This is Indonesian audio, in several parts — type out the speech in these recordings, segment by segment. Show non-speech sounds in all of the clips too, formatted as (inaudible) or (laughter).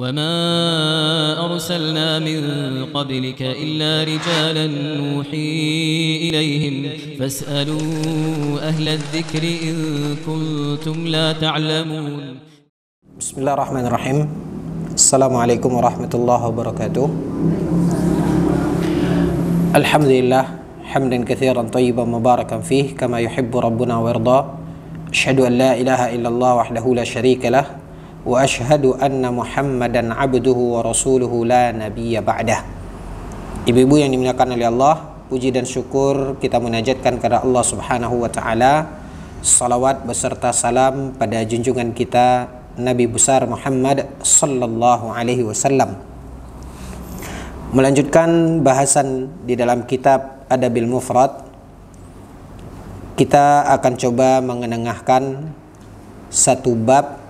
وما أرسلنا من قبلك إلا رجالا نوحي إليهم فاسألوا أهل الذكر إن كنتم لا تعلمون بسم الله الرحمن الرحيم السلام عليكم ورحمة الله وبركاته الحمد لله حمدا كثيرا طيبا مباركا فيه كما يحب ربنا ويرضى أشهد أن لا إله إلا الله وحده لا شريك له وأشهد أن abduhu عبده ورسوله لا نبي ba'dah Ibu-ibu yang dimuliakan oleh Allah, puji dan syukur kita menajatkan kepada Allah Subhanahu wa taala. Salawat beserta salam pada junjungan kita Nabi besar Muhammad sallallahu alaihi wasallam. Melanjutkan bahasan di dalam kitab Adabil Mufrad, kita akan coba mengenengahkan satu bab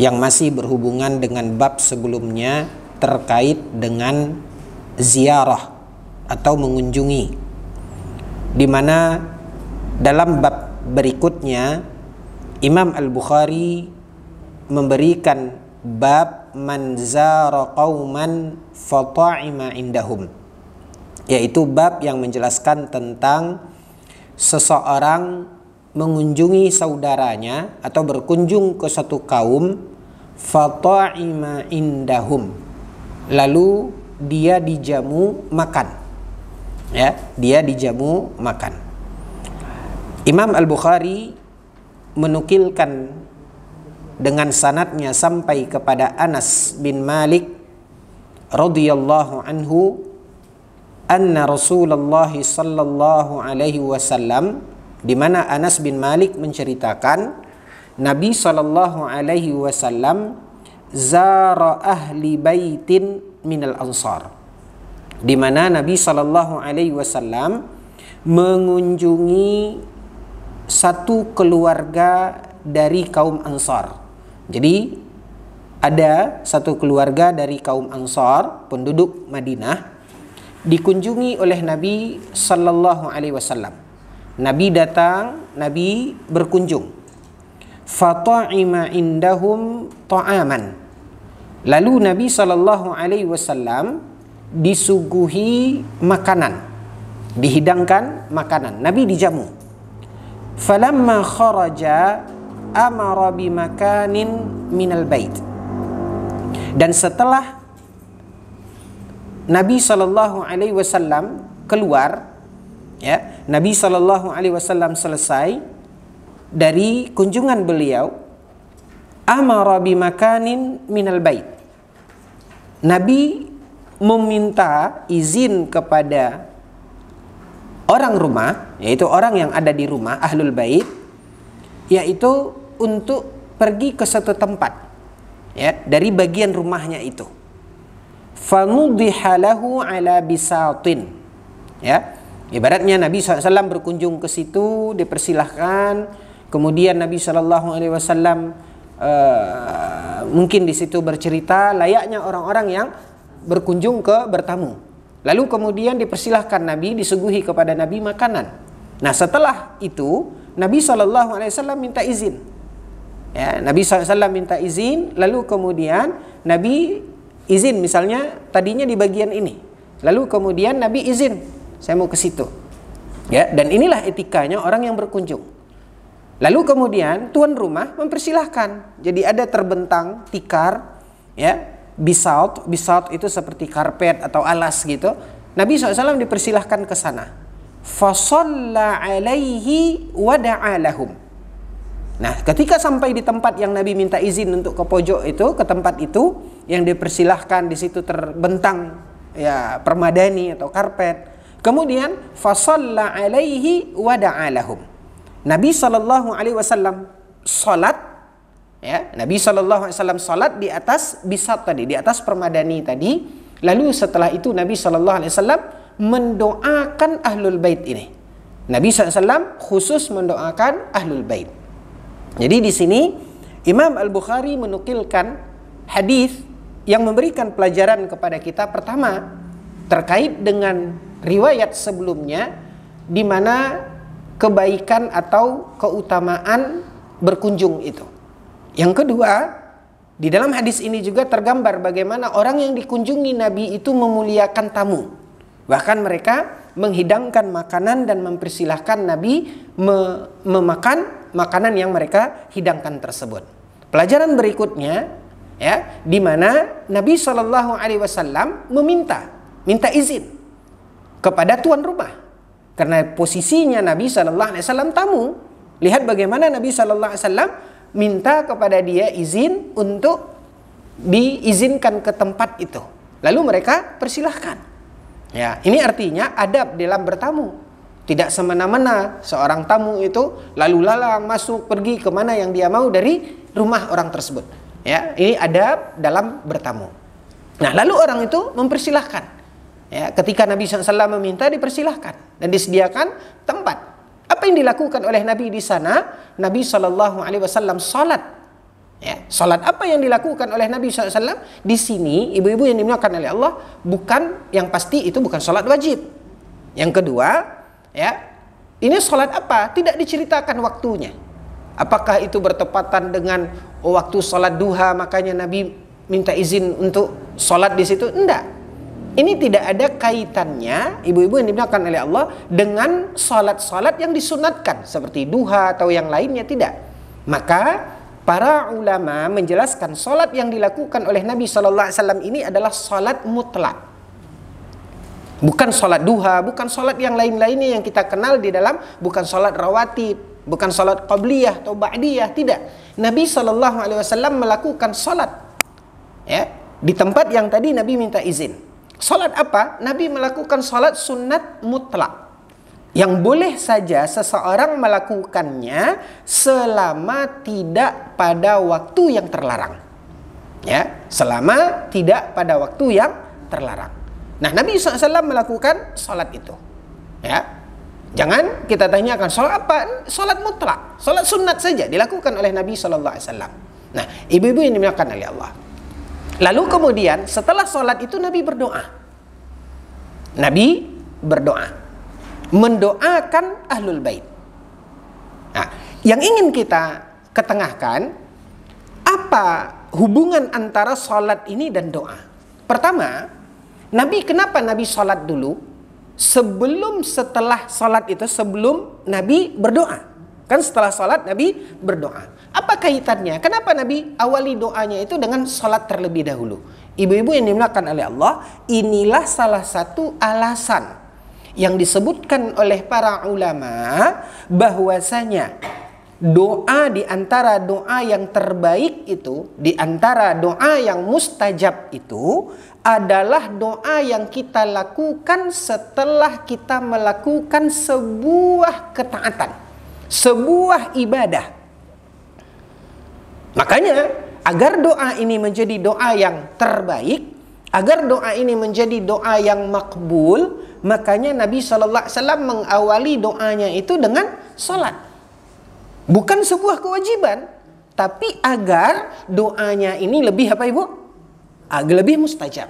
yang masih berhubungan dengan bab sebelumnya terkait dengan ziarah atau mengunjungi di mana dalam bab berikutnya Imam Al-Bukhari memberikan bab man zara qauman fata'ima indahum yaitu bab yang menjelaskan tentang seseorang mengunjungi saudaranya atau berkunjung ke satu kaum fata'ima indahum lalu dia dijamu makan ya dia dijamu makan Imam Al-Bukhari menukilkan dengan sanatnya sampai kepada Anas bin Malik radhiyallahu anhu anna Rasulullah sallallahu alaihi wasallam di mana Anas bin Malik menceritakan Nabi Shallallahu Alaihi Wasallam zara ahli baitin min al ansar di mana Nabi Shallallahu Alaihi Wasallam mengunjungi satu keluarga dari kaum Ansar. Jadi ada satu keluarga dari kaum Ansar penduduk Madinah dikunjungi oleh Nabi Shallallahu Alaihi Wasallam. Nabi datang, Nabi berkunjung. Fata'ima indahum ta'aman. Lalu Nabi sallallahu alaihi wasallam disuguhi makanan. Dihidangkan makanan. Nabi dijamu. Falamma kharaja amara bimakanin minal bait. Dan setelah Nabi sallallahu alaihi wasallam keluar ya Nabi Shallallahu Alaihi Wasallam selesai dari kunjungan beliau amara min minal bait Nabi meminta izin kepada orang rumah yaitu orang yang ada di rumah ahlul bait yaitu untuk pergi ke satu tempat ya dari bagian rumahnya itu Fanudihalahu ala bisatin ya Ibaratnya Nabi SAW berkunjung ke situ, dipersilahkan. Kemudian Nabi SAW uh, eh, mungkin di situ bercerita layaknya orang-orang yang berkunjung ke bertamu. Lalu kemudian dipersilahkan Nabi disuguhi kepada Nabi makanan. Nah setelah itu Nabi SAW minta izin. Ya, Nabi SAW minta izin, lalu kemudian Nabi izin misalnya tadinya di bagian ini. Lalu kemudian Nabi izin saya mau ke situ. Ya, dan inilah etikanya orang yang berkunjung. Lalu kemudian tuan rumah mempersilahkan. Jadi ada terbentang tikar, ya, bisaut, bisaut itu seperti karpet atau alas gitu. Nabi SAW dipersilahkan ke sana. Fasalla alaihi wada'alahum. Nah, ketika sampai di tempat yang Nabi minta izin untuk ke pojok itu, ke tempat itu yang dipersilahkan di situ terbentang ya permadani atau karpet. Kemudian fasalla alaihi wa da'alahum. Nabi sallallahu alaihi wasallam salat ya, Nabi sallallahu alaihi wasallam salat di atas bisat tadi, di atas permadani tadi. Lalu setelah itu Nabi sallallahu alaihi wasallam mendoakan ahlul bait ini. Nabi SAW khusus mendoakan ahlul bait. Jadi di sini Imam Al-Bukhari menukilkan hadis yang memberikan pelajaran kepada kita pertama terkait dengan riwayat sebelumnya di mana kebaikan atau keutamaan berkunjung itu. Yang kedua, di dalam hadis ini juga tergambar bagaimana orang yang dikunjungi Nabi itu memuliakan tamu. Bahkan mereka menghidangkan makanan dan mempersilahkan Nabi me memakan makanan yang mereka hidangkan tersebut. Pelajaran berikutnya ya, di mana Nabi Shallallahu alaihi wasallam meminta, minta izin kepada tuan rumah. Karena posisinya Nabi Shallallahu Alaihi Wasallam tamu. Lihat bagaimana Nabi Shallallahu Alaihi Wasallam minta kepada dia izin untuk diizinkan ke tempat itu. Lalu mereka persilahkan. Ya, ini artinya adab dalam bertamu. Tidak semena-mena seorang tamu itu lalu lalang masuk pergi kemana yang dia mau dari rumah orang tersebut. Ya, ini adab dalam bertamu. Nah, lalu orang itu mempersilahkan. Ya, ketika Nabi SAW meminta dipersilahkan dan disediakan tempat. Apa yang dilakukan oleh Nabi di sana? Nabi Shallallahu Alaihi Wasallam salat. Ya, salat apa yang dilakukan oleh Nabi SAW? Di sini ibu-ibu yang dimuliakan oleh Allah bukan yang pasti itu bukan salat wajib. Yang kedua, ya ini salat apa? Tidak diceritakan waktunya. Apakah itu bertepatan dengan oh, waktu salat duha makanya Nabi minta izin untuk salat di situ? Enggak ini tidak ada kaitannya ibu-ibu yang dimuliakan oleh Allah dengan salat-salat yang disunatkan seperti duha atau yang lainnya tidak. Maka para ulama menjelaskan salat yang dilakukan oleh Nabi saw ini adalah salat mutlak. Bukan salat duha, bukan salat yang lain-lainnya yang kita kenal di dalam bukan salat rawatib, bukan salat qabliyah atau ba'diyah, tidak. Nabi saw melakukan salat ya di tempat yang tadi Nabi minta izin. Salat apa? Nabi melakukan salat sunat mutlak. Yang boleh saja seseorang melakukannya selama tidak pada waktu yang terlarang. Ya, selama tidak pada waktu yang terlarang. Nah, Nabi SAW melakukan salat itu. Ya. Jangan kita tanya akan salat apa? Salat mutlak, salat sunat saja dilakukan oleh Nabi SAW. Nah, ibu-ibu yang dimuliakan oleh Allah. Lalu kemudian setelah sholat itu Nabi berdoa. Nabi berdoa. Mendoakan ahlul bait. Nah, yang ingin kita ketengahkan, apa hubungan antara sholat ini dan doa? Pertama, Nabi kenapa Nabi sholat dulu? Sebelum setelah sholat itu, sebelum Nabi berdoa. Kan setelah sholat Nabi berdoa. Apa kaitannya? Kenapa Nabi awali doanya itu dengan sholat terlebih dahulu? Ibu-ibu yang dimulakan oleh Allah, inilah salah satu alasan yang disebutkan oleh para ulama bahwasanya doa di antara doa yang terbaik itu, di antara doa yang mustajab itu adalah doa yang kita lakukan setelah kita melakukan sebuah ketaatan sebuah ibadah. Makanya agar doa ini menjadi doa yang terbaik, agar doa ini menjadi doa yang makbul, makanya Nabi saw mengawali doanya itu dengan salat, Bukan sebuah kewajiban, tapi agar doanya ini lebih apa ibu? Agak ah, lebih mustajab.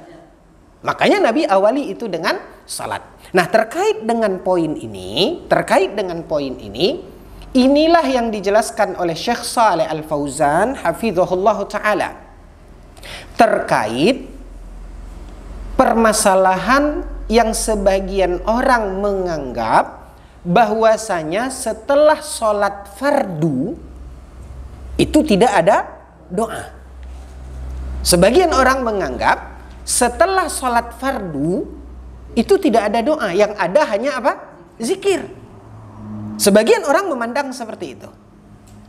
Makanya Nabi awali itu dengan salat. Nah terkait dengan poin ini, terkait dengan poin ini, Inilah yang dijelaskan oleh Syekh Saleh Al-Fauzan hafizahullah taala terkait permasalahan yang sebagian orang menganggap bahwasanya setelah sholat fardu itu tidak ada doa. Sebagian orang menganggap setelah sholat fardu itu tidak ada doa, yang ada hanya apa? Zikir. Sebagian orang memandang seperti itu.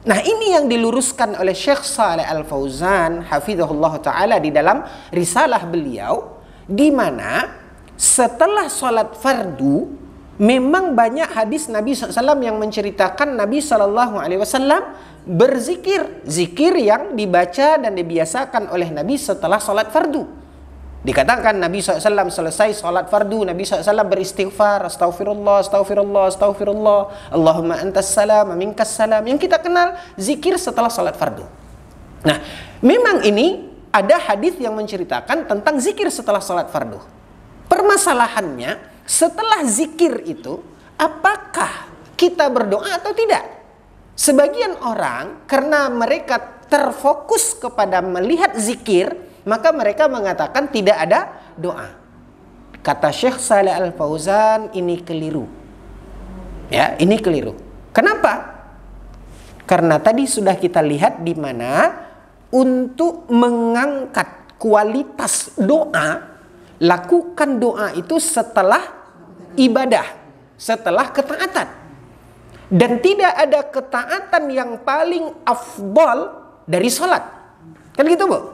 Nah ini yang diluruskan oleh Syekh Saleh Al Fauzan hafizahullah taala di dalam risalah beliau di mana setelah sholat fardu memang banyak hadis Nabi SAW yang menceritakan Nabi Shallallahu Alaihi Wasallam berzikir zikir yang dibaca dan dibiasakan oleh Nabi setelah sholat fardu Dikatakan Nabi SAW selesai sholat fardu, Nabi SAW beristighfar, astaghfirullah, astaghfirullah, astaghfirullah, Allahumma antas salam, aminkas salam. Yang kita kenal zikir setelah sholat fardu. Nah, memang ini ada hadis yang menceritakan tentang zikir setelah sholat fardu. Permasalahannya, setelah zikir itu, apakah kita berdoa atau tidak? Sebagian orang, karena mereka terfokus kepada melihat zikir, maka mereka mengatakan tidak ada doa. Kata Syekh Saleh Al Fauzan ini keliru. Ya, ini keliru. Kenapa? Karena tadi sudah kita lihat di mana untuk mengangkat kualitas doa, lakukan doa itu setelah ibadah, setelah ketaatan dan tidak ada ketaatan yang paling afdol dari sholat. Kan gitu, Bu?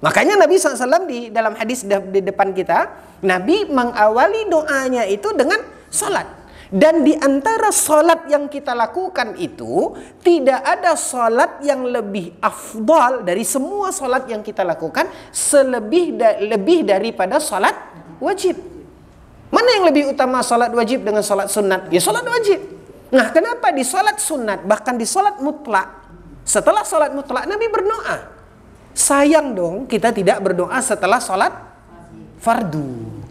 Makanya Nabi SAW di dalam hadis di depan kita, Nabi mengawali doanya itu dengan sholat. Dan di antara sholat yang kita lakukan itu, tidak ada sholat yang lebih afdal dari semua sholat yang kita lakukan, selebih da lebih daripada sholat wajib. Mana yang lebih utama sholat wajib dengan sholat sunat? Ya sholat wajib. Nah kenapa di sholat sunat, bahkan di sholat mutlak, setelah sholat mutlak Nabi berdoa. Sayang dong kita tidak berdoa setelah sholat fardu.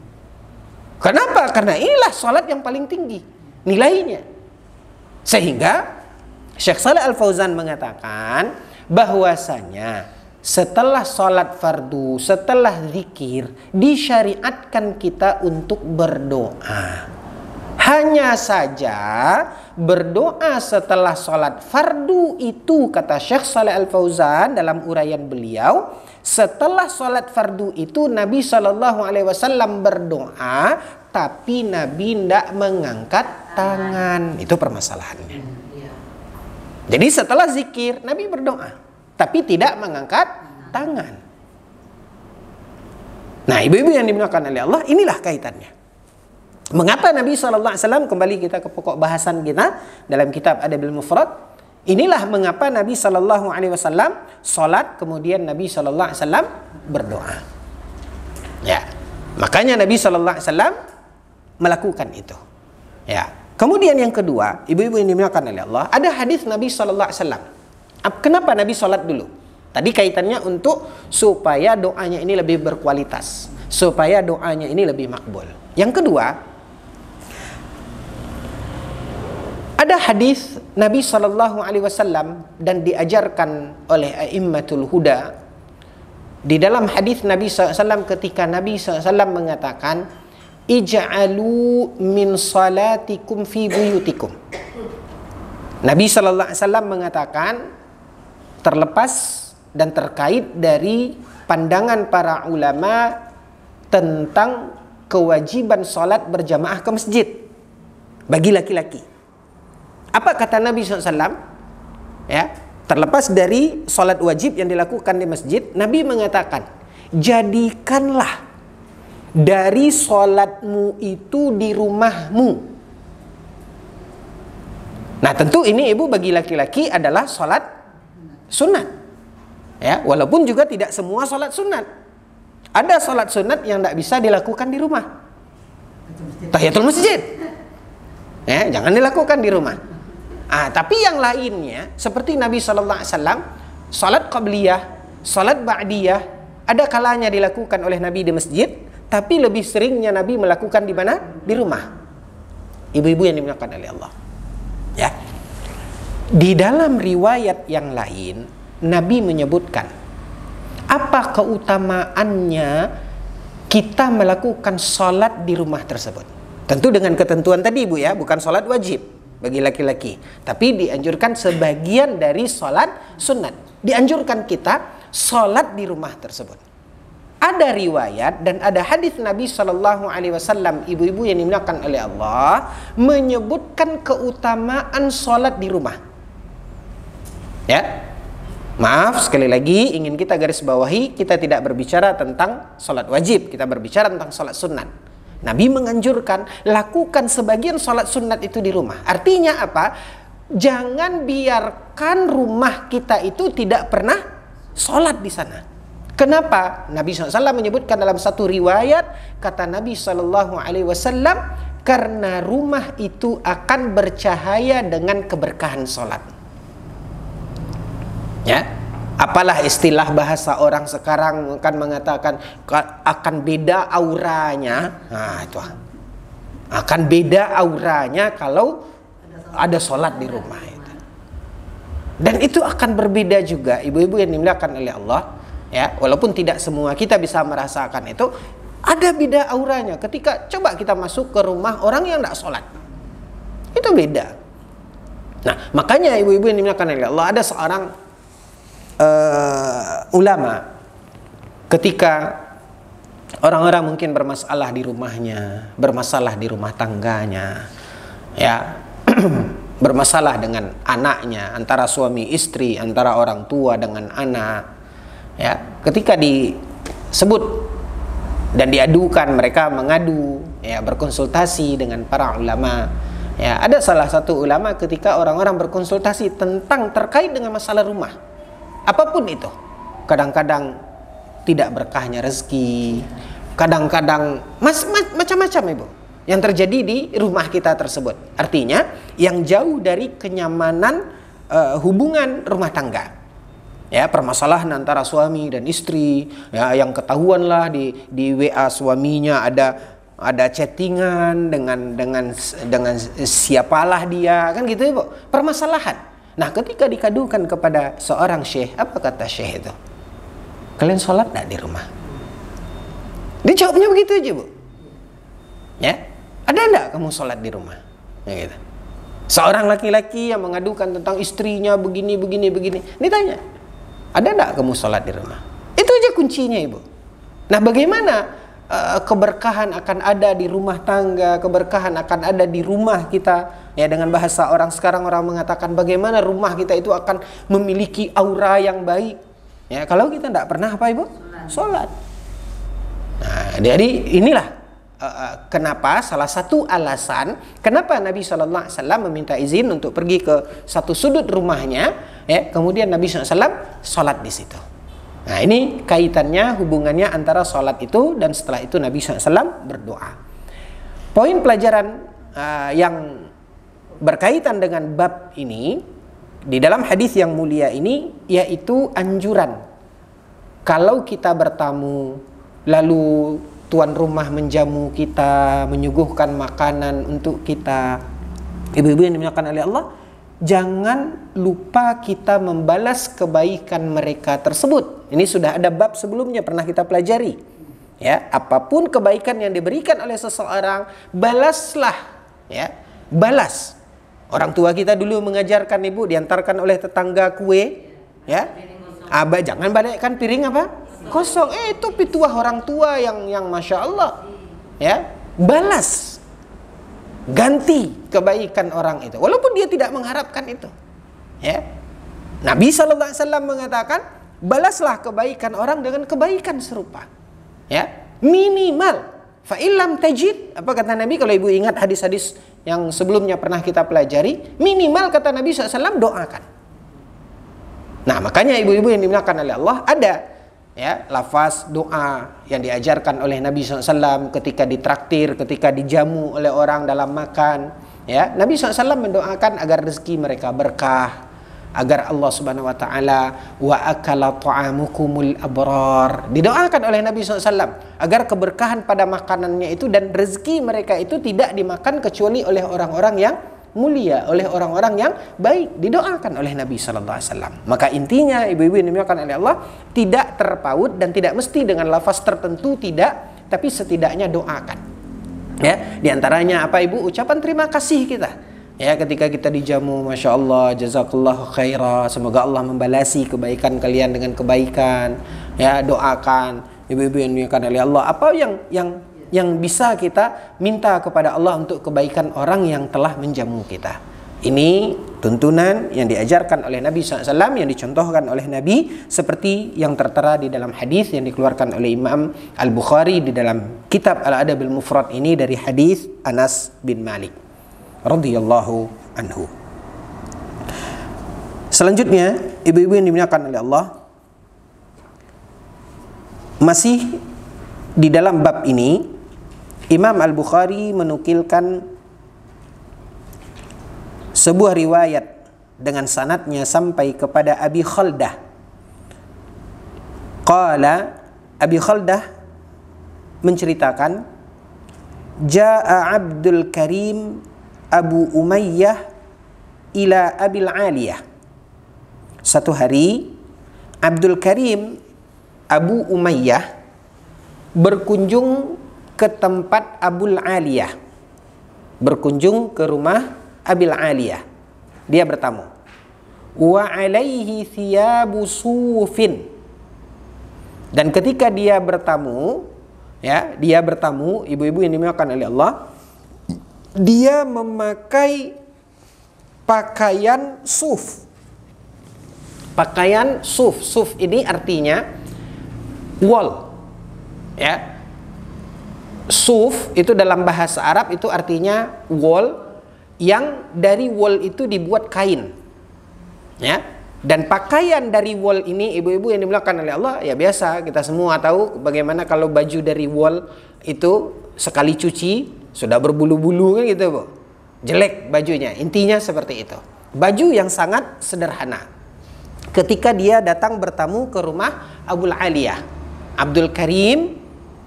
Kenapa? Karena inilah sholat yang paling tinggi nilainya. Sehingga Syekh Saleh Al Fauzan mengatakan bahwasanya setelah sholat fardu, setelah zikir, disyariatkan kita untuk berdoa. Hanya saja berdoa setelah sholat fardu itu kata Syekh Saleh Al Fauzan dalam uraian beliau setelah sholat fardu itu Nabi Shallallahu Alaihi Wasallam berdoa tapi Nabi tidak mengangkat tangan itu permasalahannya. Jadi setelah zikir Nabi berdoa tapi tidak mengangkat tangan. Nah ibu-ibu yang dimuliakan oleh Allah inilah kaitannya. Mengapa Nabi SAW kembali kita ke pokok bahasan kita dalam kitab Adabil Mufrad? Inilah mengapa Nabi Shallallahu Alaihi Wasallam sholat kemudian Nabi Shallallahu Alaihi Wasallam berdoa. Ya, makanya Nabi Shallallahu Alaihi Wasallam melakukan itu. Ya. Kemudian yang kedua, ibu-ibu yang dimuliakan oleh Allah, ada hadis Nabi Shallallahu Alaihi Wasallam. Kenapa Nabi sholat dulu? Tadi kaitannya untuk supaya doanya ini lebih berkualitas, supaya doanya ini lebih makbul. Yang kedua, Ada hadis Nabi Shallallahu Alaihi Wasallam dan diajarkan oleh Aimmatul Huda di dalam hadis Nabi SAW ketika Nabi SAW mengatakan ij'alu min salatikum fi buyutikum Nabi SAW mengatakan terlepas dan terkait dari pandangan para ulama tentang kewajiban salat berjamaah ke masjid bagi laki-laki apa kata Nabi SAW? Ya, terlepas dari sholat wajib yang dilakukan di masjid, Nabi mengatakan, jadikanlah dari sholatmu itu di rumahmu. Nah tentu ini ibu bagi laki-laki adalah sholat sunat. Ya, walaupun juga tidak semua sholat sunat. Ada sholat sunat yang tidak bisa dilakukan di rumah. Tahiyatul masjid. Ya, jangan dilakukan di rumah. Ah, tapi yang lainnya seperti Nabi Shallallahu Alaihi Wasallam, salat qabliyah, salat ba'diyah, ada kalanya dilakukan oleh Nabi di masjid, tapi lebih seringnya Nabi melakukan di mana? Di rumah. Ibu-ibu yang dimuliakan oleh Allah. Ya. Di dalam riwayat yang lain, Nabi menyebutkan apa keutamaannya kita melakukan salat di rumah tersebut. Tentu dengan ketentuan tadi Ibu ya, bukan salat wajib bagi laki-laki. Tapi dianjurkan sebagian dari sholat sunat. Dianjurkan kita sholat di rumah tersebut. Ada riwayat dan ada hadis Nabi Shallallahu Alaihi Wasallam ibu-ibu yang dimuliakan oleh Allah menyebutkan keutamaan sholat di rumah. Ya, Maaf sekali lagi ingin kita garis bawahi kita tidak berbicara tentang sholat wajib kita berbicara tentang sholat sunnah Nabi menganjurkan lakukan sebagian sholat sunat itu di rumah. Artinya apa? Jangan biarkan rumah kita itu tidak pernah sholat di sana. Kenapa? Nabi SAW menyebutkan dalam satu riwayat kata Nabi saw karena rumah itu akan bercahaya dengan keberkahan sholat. Ya, apalah istilah bahasa orang sekarang kan mengatakan akan beda auranya nah itu akan beda auranya kalau ada sholat di rumah itu dan itu akan berbeda juga ibu-ibu yang dimuliakan oleh Allah ya walaupun tidak semua kita bisa merasakan itu ada beda auranya ketika coba kita masuk ke rumah orang yang tidak sholat itu beda nah makanya ibu-ibu yang dimuliakan oleh Allah ada seorang uh, ulama ketika orang-orang mungkin bermasalah di rumahnya, bermasalah di rumah tangganya, ya, (clears throat) bermasalah dengan anaknya, antara suami istri, antara orang tua dengan anak, ya, ketika disebut dan diadukan mereka mengadu, ya, berkonsultasi dengan para ulama. Ya, ada salah satu ulama ketika orang-orang berkonsultasi tentang terkait dengan masalah rumah apapun itu kadang-kadang tidak berkahnya rezeki kadang-kadang macam-macam ibu yang terjadi di rumah kita tersebut artinya yang jauh dari kenyamanan uh, hubungan rumah tangga ya permasalahan antara suami dan istri ya yang ketahuan lah di di WA suaminya ada ada chattingan dengan dengan dengan siapalah dia kan gitu ya bu permasalahan Nah, ketika dikadukan kepada seorang syekh, apa kata syekh itu? Kalian sholat tidak di rumah? Dia jawabnya begitu aja, Bu. Ya, ada gak kamu sholat di rumah? Ya gitu. Seorang laki-laki yang mengadukan tentang istrinya begini, begini, begini. Ditanya, ada gak kamu sholat di rumah? Itu aja kuncinya, Ibu. Nah, bagaimana Eh, keberkahan akan ada di rumah tangga, keberkahan akan ada di rumah kita. Ya dengan bahasa orang sekarang orang mengatakan bagaimana rumah kita itu akan memiliki aura yang baik. Ya kalau kita tidak pernah apa ibu sholat. Nah jadi inilah Uh, kenapa salah satu alasan kenapa Nabi Shallallahu Alaihi Wasallam meminta izin untuk pergi ke satu sudut rumahnya ya kemudian Nabi Shallallahu Alaihi Wasallam sholat di situ Nah ini kaitannya hubungannya antara sholat itu dan setelah itu Nabi SAW berdoa. Poin pelajaran uh, yang berkaitan dengan bab ini di dalam hadis yang mulia ini yaitu anjuran kalau kita bertamu lalu tuan rumah menjamu kita menyuguhkan makanan untuk kita ibu-ibu yang dimuliakan oleh Allah jangan lupa kita membalas kebaikan mereka tersebut. Ini sudah ada bab sebelumnya pernah kita pelajari. Ya, apapun kebaikan yang diberikan oleh seseorang, balaslah, ya. Balas. Orang tua kita dulu mengajarkan Ibu diantarkan oleh tetangga kue, ya. abah jangan balikkan piring apa? Kosong. Eh itu pituah orang tua yang yang masya Allah, ya. Balas ganti kebaikan orang itu walaupun dia tidak mengharapkan itu ya Nabi Shallallahu Alaihi Wasallam mengatakan balaslah kebaikan orang dengan kebaikan serupa ya minimal fa'ilam tajid apa kata Nabi kalau ibu ingat hadis-hadis yang sebelumnya pernah kita pelajari minimal kata Nabi SAW doakan nah makanya ibu-ibu yang dimuliakan oleh Allah ada ya lafaz doa yang diajarkan oleh Nabi SAW ketika ditraktir, ketika dijamu oleh orang dalam makan. Ya, Nabi SAW mendoakan agar rezeki mereka berkah, agar Allah Subhanahu Wa Taala wa akala ta'amukumul abrar didoakan oleh Nabi SAW agar keberkahan pada makanannya itu dan rezeki mereka itu tidak dimakan kecuali oleh orang-orang yang mulia oleh orang-orang yang baik didoakan oleh Nabi Shallallahu Alaihi Wasallam. Maka intinya ibu-ibu yang dimuliakan oleh Allah tidak terpaut dan tidak mesti dengan lafaz tertentu tidak, tapi setidaknya doakan. Ya, diantaranya apa ibu ucapan terima kasih kita. Ya, ketika kita dijamu, masya Allah, jazakallah khairah, semoga Allah membalasi kebaikan kalian dengan kebaikan. Ya, doakan ibu-ibu yang dimuliakan oleh Allah. Apa yang yang yang bisa kita minta kepada Allah untuk kebaikan orang yang telah menjamu kita. Ini tuntunan yang diajarkan oleh Nabi SAW yang dicontohkan oleh Nabi seperti yang tertera di dalam hadis yang dikeluarkan oleh Imam Al Bukhari di dalam kitab Al Adabil Mufrad ini dari hadis Anas bin Malik radhiyallahu anhu. Selanjutnya, ibu-ibu yang dimuliakan oleh Allah masih di dalam bab ini Imam Al-Bukhari menukilkan sebuah riwayat dengan sanatnya sampai kepada Abi Khaldah. Qala Abi Khaldah menceritakan Ja'a Abdul Karim Abu Umayyah ila Abil Aliyah. Satu hari Abdul Karim Abu Umayyah berkunjung ke tempat Abul Aliyah. Berkunjung ke rumah Abil Aliyah. Dia bertamu. Wa alaihi thiyabu sufin. Dan ketika dia bertamu, ya, dia bertamu, ibu-ibu yang dimuliakan oleh Allah, dia memakai pakaian suf. Pakaian suf. Suf ini artinya wall. Ya. Suf itu dalam bahasa Arab itu artinya wall yang dari wall itu dibuat kain. Ya. Dan pakaian dari wall ini ibu-ibu yang dimuliakan oleh Allah ya biasa kita semua tahu bagaimana kalau baju dari wall itu sekali cuci sudah berbulu-bulu kan gitu, Bu. Jelek bajunya. Intinya seperti itu. Baju yang sangat sederhana. Ketika dia datang bertamu ke rumah Abu Aliyah, Abdul Karim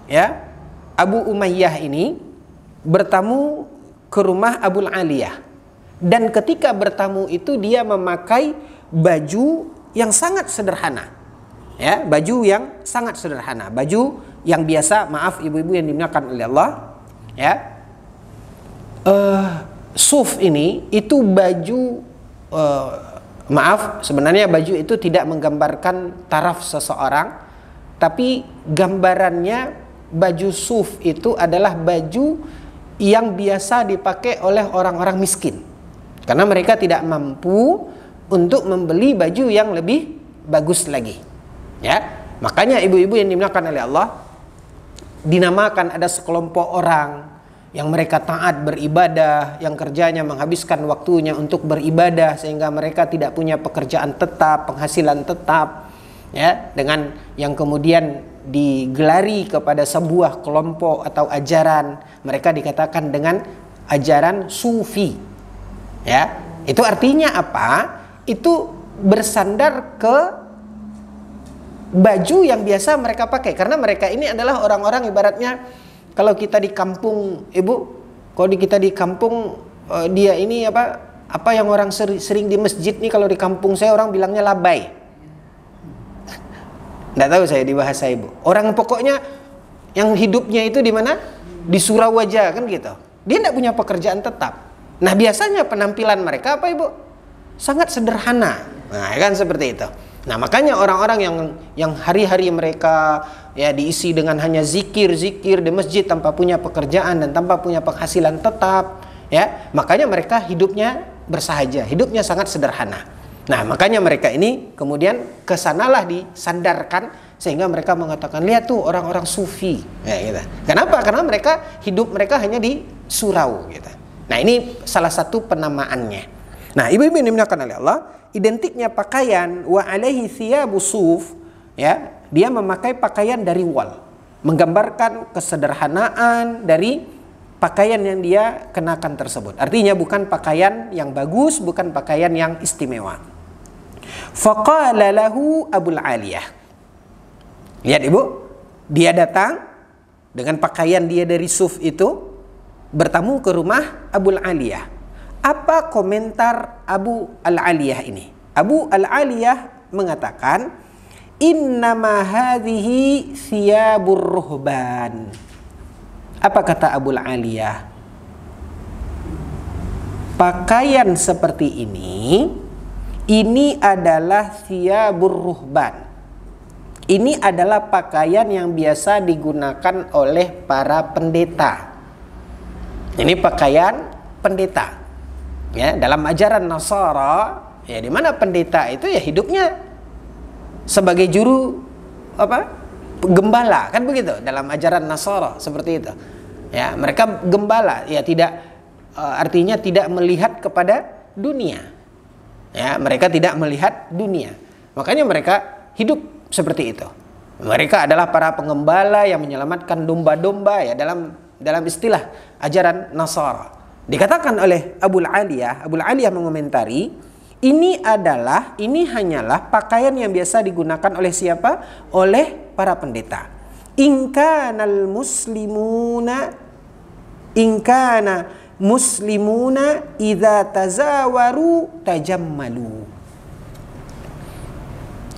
ya Abu Umayyah ini bertamu ke rumah Abu Aliyah. Dan ketika bertamu itu dia memakai baju yang sangat sederhana. Ya, baju yang sangat sederhana, baju yang biasa, maaf ibu-ibu yang dimuliakan oleh Allah, ya. Uh, suf ini itu baju uh, maaf, sebenarnya baju itu tidak menggambarkan taraf seseorang, tapi gambarannya baju suf itu adalah baju yang biasa dipakai oleh orang-orang miskin karena mereka tidak mampu untuk membeli baju yang lebih bagus lagi ya makanya ibu-ibu yang dimuliakan oleh Allah dinamakan ada sekelompok orang yang mereka taat beribadah, yang kerjanya menghabiskan waktunya untuk beribadah sehingga mereka tidak punya pekerjaan tetap, penghasilan tetap ya dengan yang kemudian digelari kepada sebuah kelompok atau ajaran mereka dikatakan dengan ajaran sufi ya itu artinya apa itu bersandar ke baju yang biasa mereka pakai karena mereka ini adalah orang-orang ibaratnya kalau kita di kampung ibu kalau kita di kampung eh, dia ini apa apa yang orang sering di masjid nih kalau di kampung saya orang bilangnya labai tidak tahu saya di bahasa ibu. Orang pokoknya yang hidupnya itu di mana? Di surau aja kan gitu. Dia tidak punya pekerjaan tetap. Nah biasanya penampilan mereka apa ibu? Sangat sederhana. Nah ya kan seperti itu. Nah makanya orang-orang yang yang hari-hari mereka ya diisi dengan hanya zikir-zikir di masjid tanpa punya pekerjaan dan tanpa punya penghasilan tetap ya makanya mereka hidupnya bersahaja hidupnya sangat sederhana Nah, makanya mereka ini kemudian kesanalah disandarkan sehingga mereka mengatakan lihat tuh orang-orang sufi. Ya, gitu. Kenapa? Karena mereka hidup mereka hanya di surau. Gitu. Nah, ini salah satu penamaannya. Nah, ibu-ibu ini dimuliakan oleh Allah, identiknya pakaian wa alaihi thiyabu suf, ya, dia memakai pakaian dari wal, menggambarkan kesederhanaan dari pakaian yang dia kenakan tersebut. Artinya bukan pakaian yang bagus, bukan pakaian yang istimewa. Faqala lahu Abul Aliyah. Lihat Ibu, dia datang dengan pakaian dia dari suf itu bertamu ke rumah Abul Aliyah. Apa komentar Abu Al-Aliyah ini? Abu Al-Aliyah mengatakan, "Innama hadhihi siyabur ruhban." Apa kata Abu Al-Aliyah? Pakaian seperti ini ini adalah siyabur ruhban. Ini adalah pakaian yang biasa digunakan oleh para pendeta. Ini pakaian pendeta. Ya, dalam ajaran Nasara, ya di mana pendeta itu ya hidupnya sebagai juru apa? gembala, kan begitu dalam ajaran Nasara seperti itu. Ya, mereka gembala, ya tidak eh, artinya tidak melihat kepada dunia Ya, mereka tidak melihat dunia. Makanya mereka hidup seperti itu. Mereka adalah para pengembala yang menyelamatkan domba-domba ya dalam dalam istilah ajaran Nasara. Dikatakan oleh Abu Aliyah, Abu Aliyah mengomentari, ini adalah ini hanyalah pakaian yang biasa digunakan oleh siapa? Oleh para pendeta. Ingkanal muslimuna ingkana muslimuna idza tazawaru tajammalu.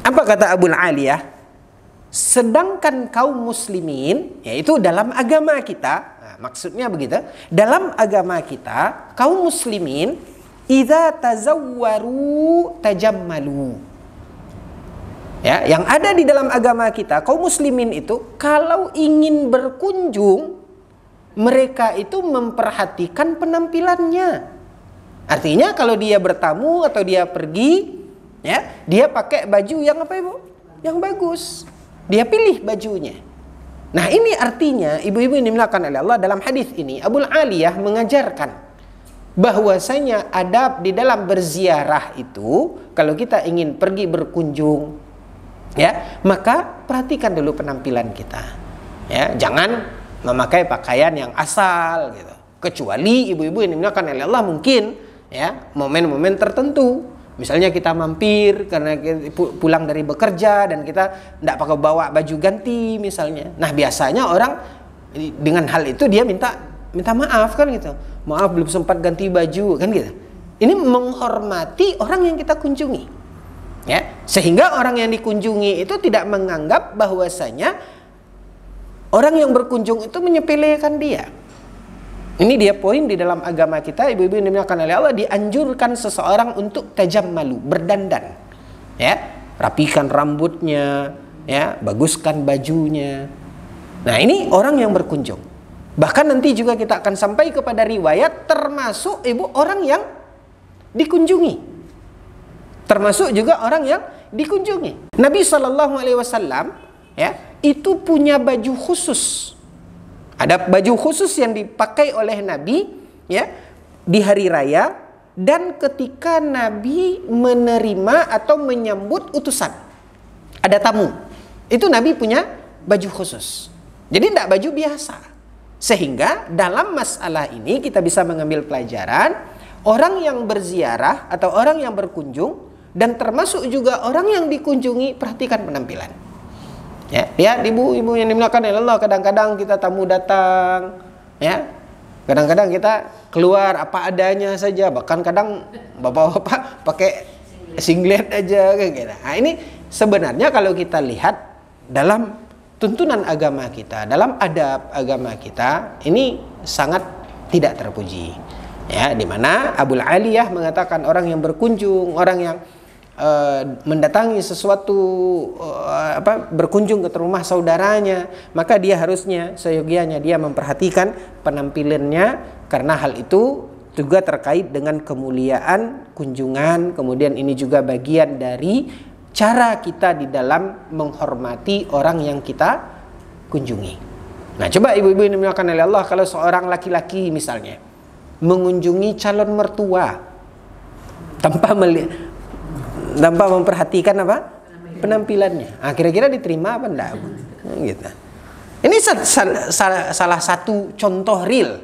Apa kata Abu ya? Sedangkan kaum muslimin, yaitu dalam agama kita, nah, maksudnya begitu, dalam agama kita, kaum muslimin, idza tazawwaru tajammalu. Ya, yang ada di dalam agama kita, kaum muslimin itu kalau ingin berkunjung mereka itu memperhatikan penampilannya. Artinya kalau dia bertamu atau dia pergi, ya, dia pakai baju yang apa Ibu? Yang bagus. Dia pilih bajunya. Nah, ini artinya ibu-ibu yang dimuliakan oleh Allah dalam hadis ini, Abu Aliyah mengajarkan bahwasanya adab di dalam berziarah itu kalau kita ingin pergi berkunjung ya, maka perhatikan dulu penampilan kita. Ya, jangan memakai pakaian yang asal gitu. Kecuali ibu-ibu yang dimuliakan oleh Allah mungkin ya momen-momen tertentu. Misalnya kita mampir karena pulang dari bekerja dan kita tidak pakai bawa baju ganti misalnya. Nah biasanya orang dengan hal itu dia minta minta maaf kan gitu. Maaf belum sempat ganti baju kan gitu. Ini menghormati orang yang kita kunjungi. Ya, sehingga orang yang dikunjungi itu tidak menganggap bahwasanya Orang yang berkunjung itu menyepelekan dia. Ini dia poin di dalam agama kita, ibu-ibu yang dimuliakan oleh Allah dianjurkan seseorang untuk tajam malu, berdandan. Ya, rapikan rambutnya, ya, baguskan bajunya. Nah, ini orang yang berkunjung. Bahkan nanti juga kita akan sampai kepada riwayat termasuk ibu orang yang dikunjungi. Termasuk juga orang yang dikunjungi. Nabi Shallallahu alaihi wasallam ya itu punya baju khusus. Ada baju khusus yang dipakai oleh Nabi ya di hari raya dan ketika Nabi menerima atau menyambut utusan. Ada tamu. Itu Nabi punya baju khusus. Jadi tidak baju biasa. Sehingga dalam masalah ini kita bisa mengambil pelajaran orang yang berziarah atau orang yang berkunjung dan termasuk juga orang yang dikunjungi perhatikan penampilan. Ya, lihat ya, ibu-ibu yang dimuliakan oleh ya, Allah, kadang-kadang kita tamu datang, ya. Kadang-kadang kita keluar apa adanya saja, bahkan kadang bapak-bapak pakai singlet aja gitu. Nah, ini sebenarnya kalau kita lihat dalam tuntunan agama kita, dalam adab agama kita, ini sangat tidak terpuji. Ya, di mana Abu Aliyah mengatakan orang yang berkunjung, orang yang Uh, mendatangi sesuatu uh, apa berkunjung ke rumah saudaranya maka dia harusnya seyogianya dia memperhatikan penampilannya karena hal itu juga terkait dengan kemuliaan kunjungan kemudian ini juga bagian dari cara kita di dalam menghormati orang yang kita kunjungi nah coba ibu-ibu ini dimuliakan oleh Allah kalau seorang laki-laki misalnya mengunjungi calon mertua tanpa melihat tanpa memperhatikan apa penampilannya. akhirnya kira-kira diterima apa enggak? Hmm, gitu. Ini salah satu contoh real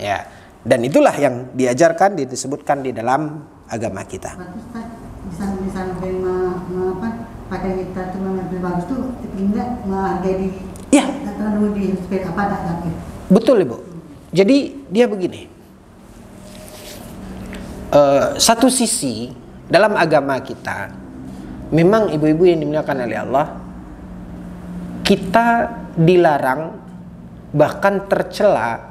ya. Dan itulah yang diajarkan disebutkan di dalam agama kita. ya Betul ibu. Jadi dia begini. Uh, satu sisi dalam agama kita memang ibu-ibu yang dimuliakan oleh Allah kita dilarang bahkan tercela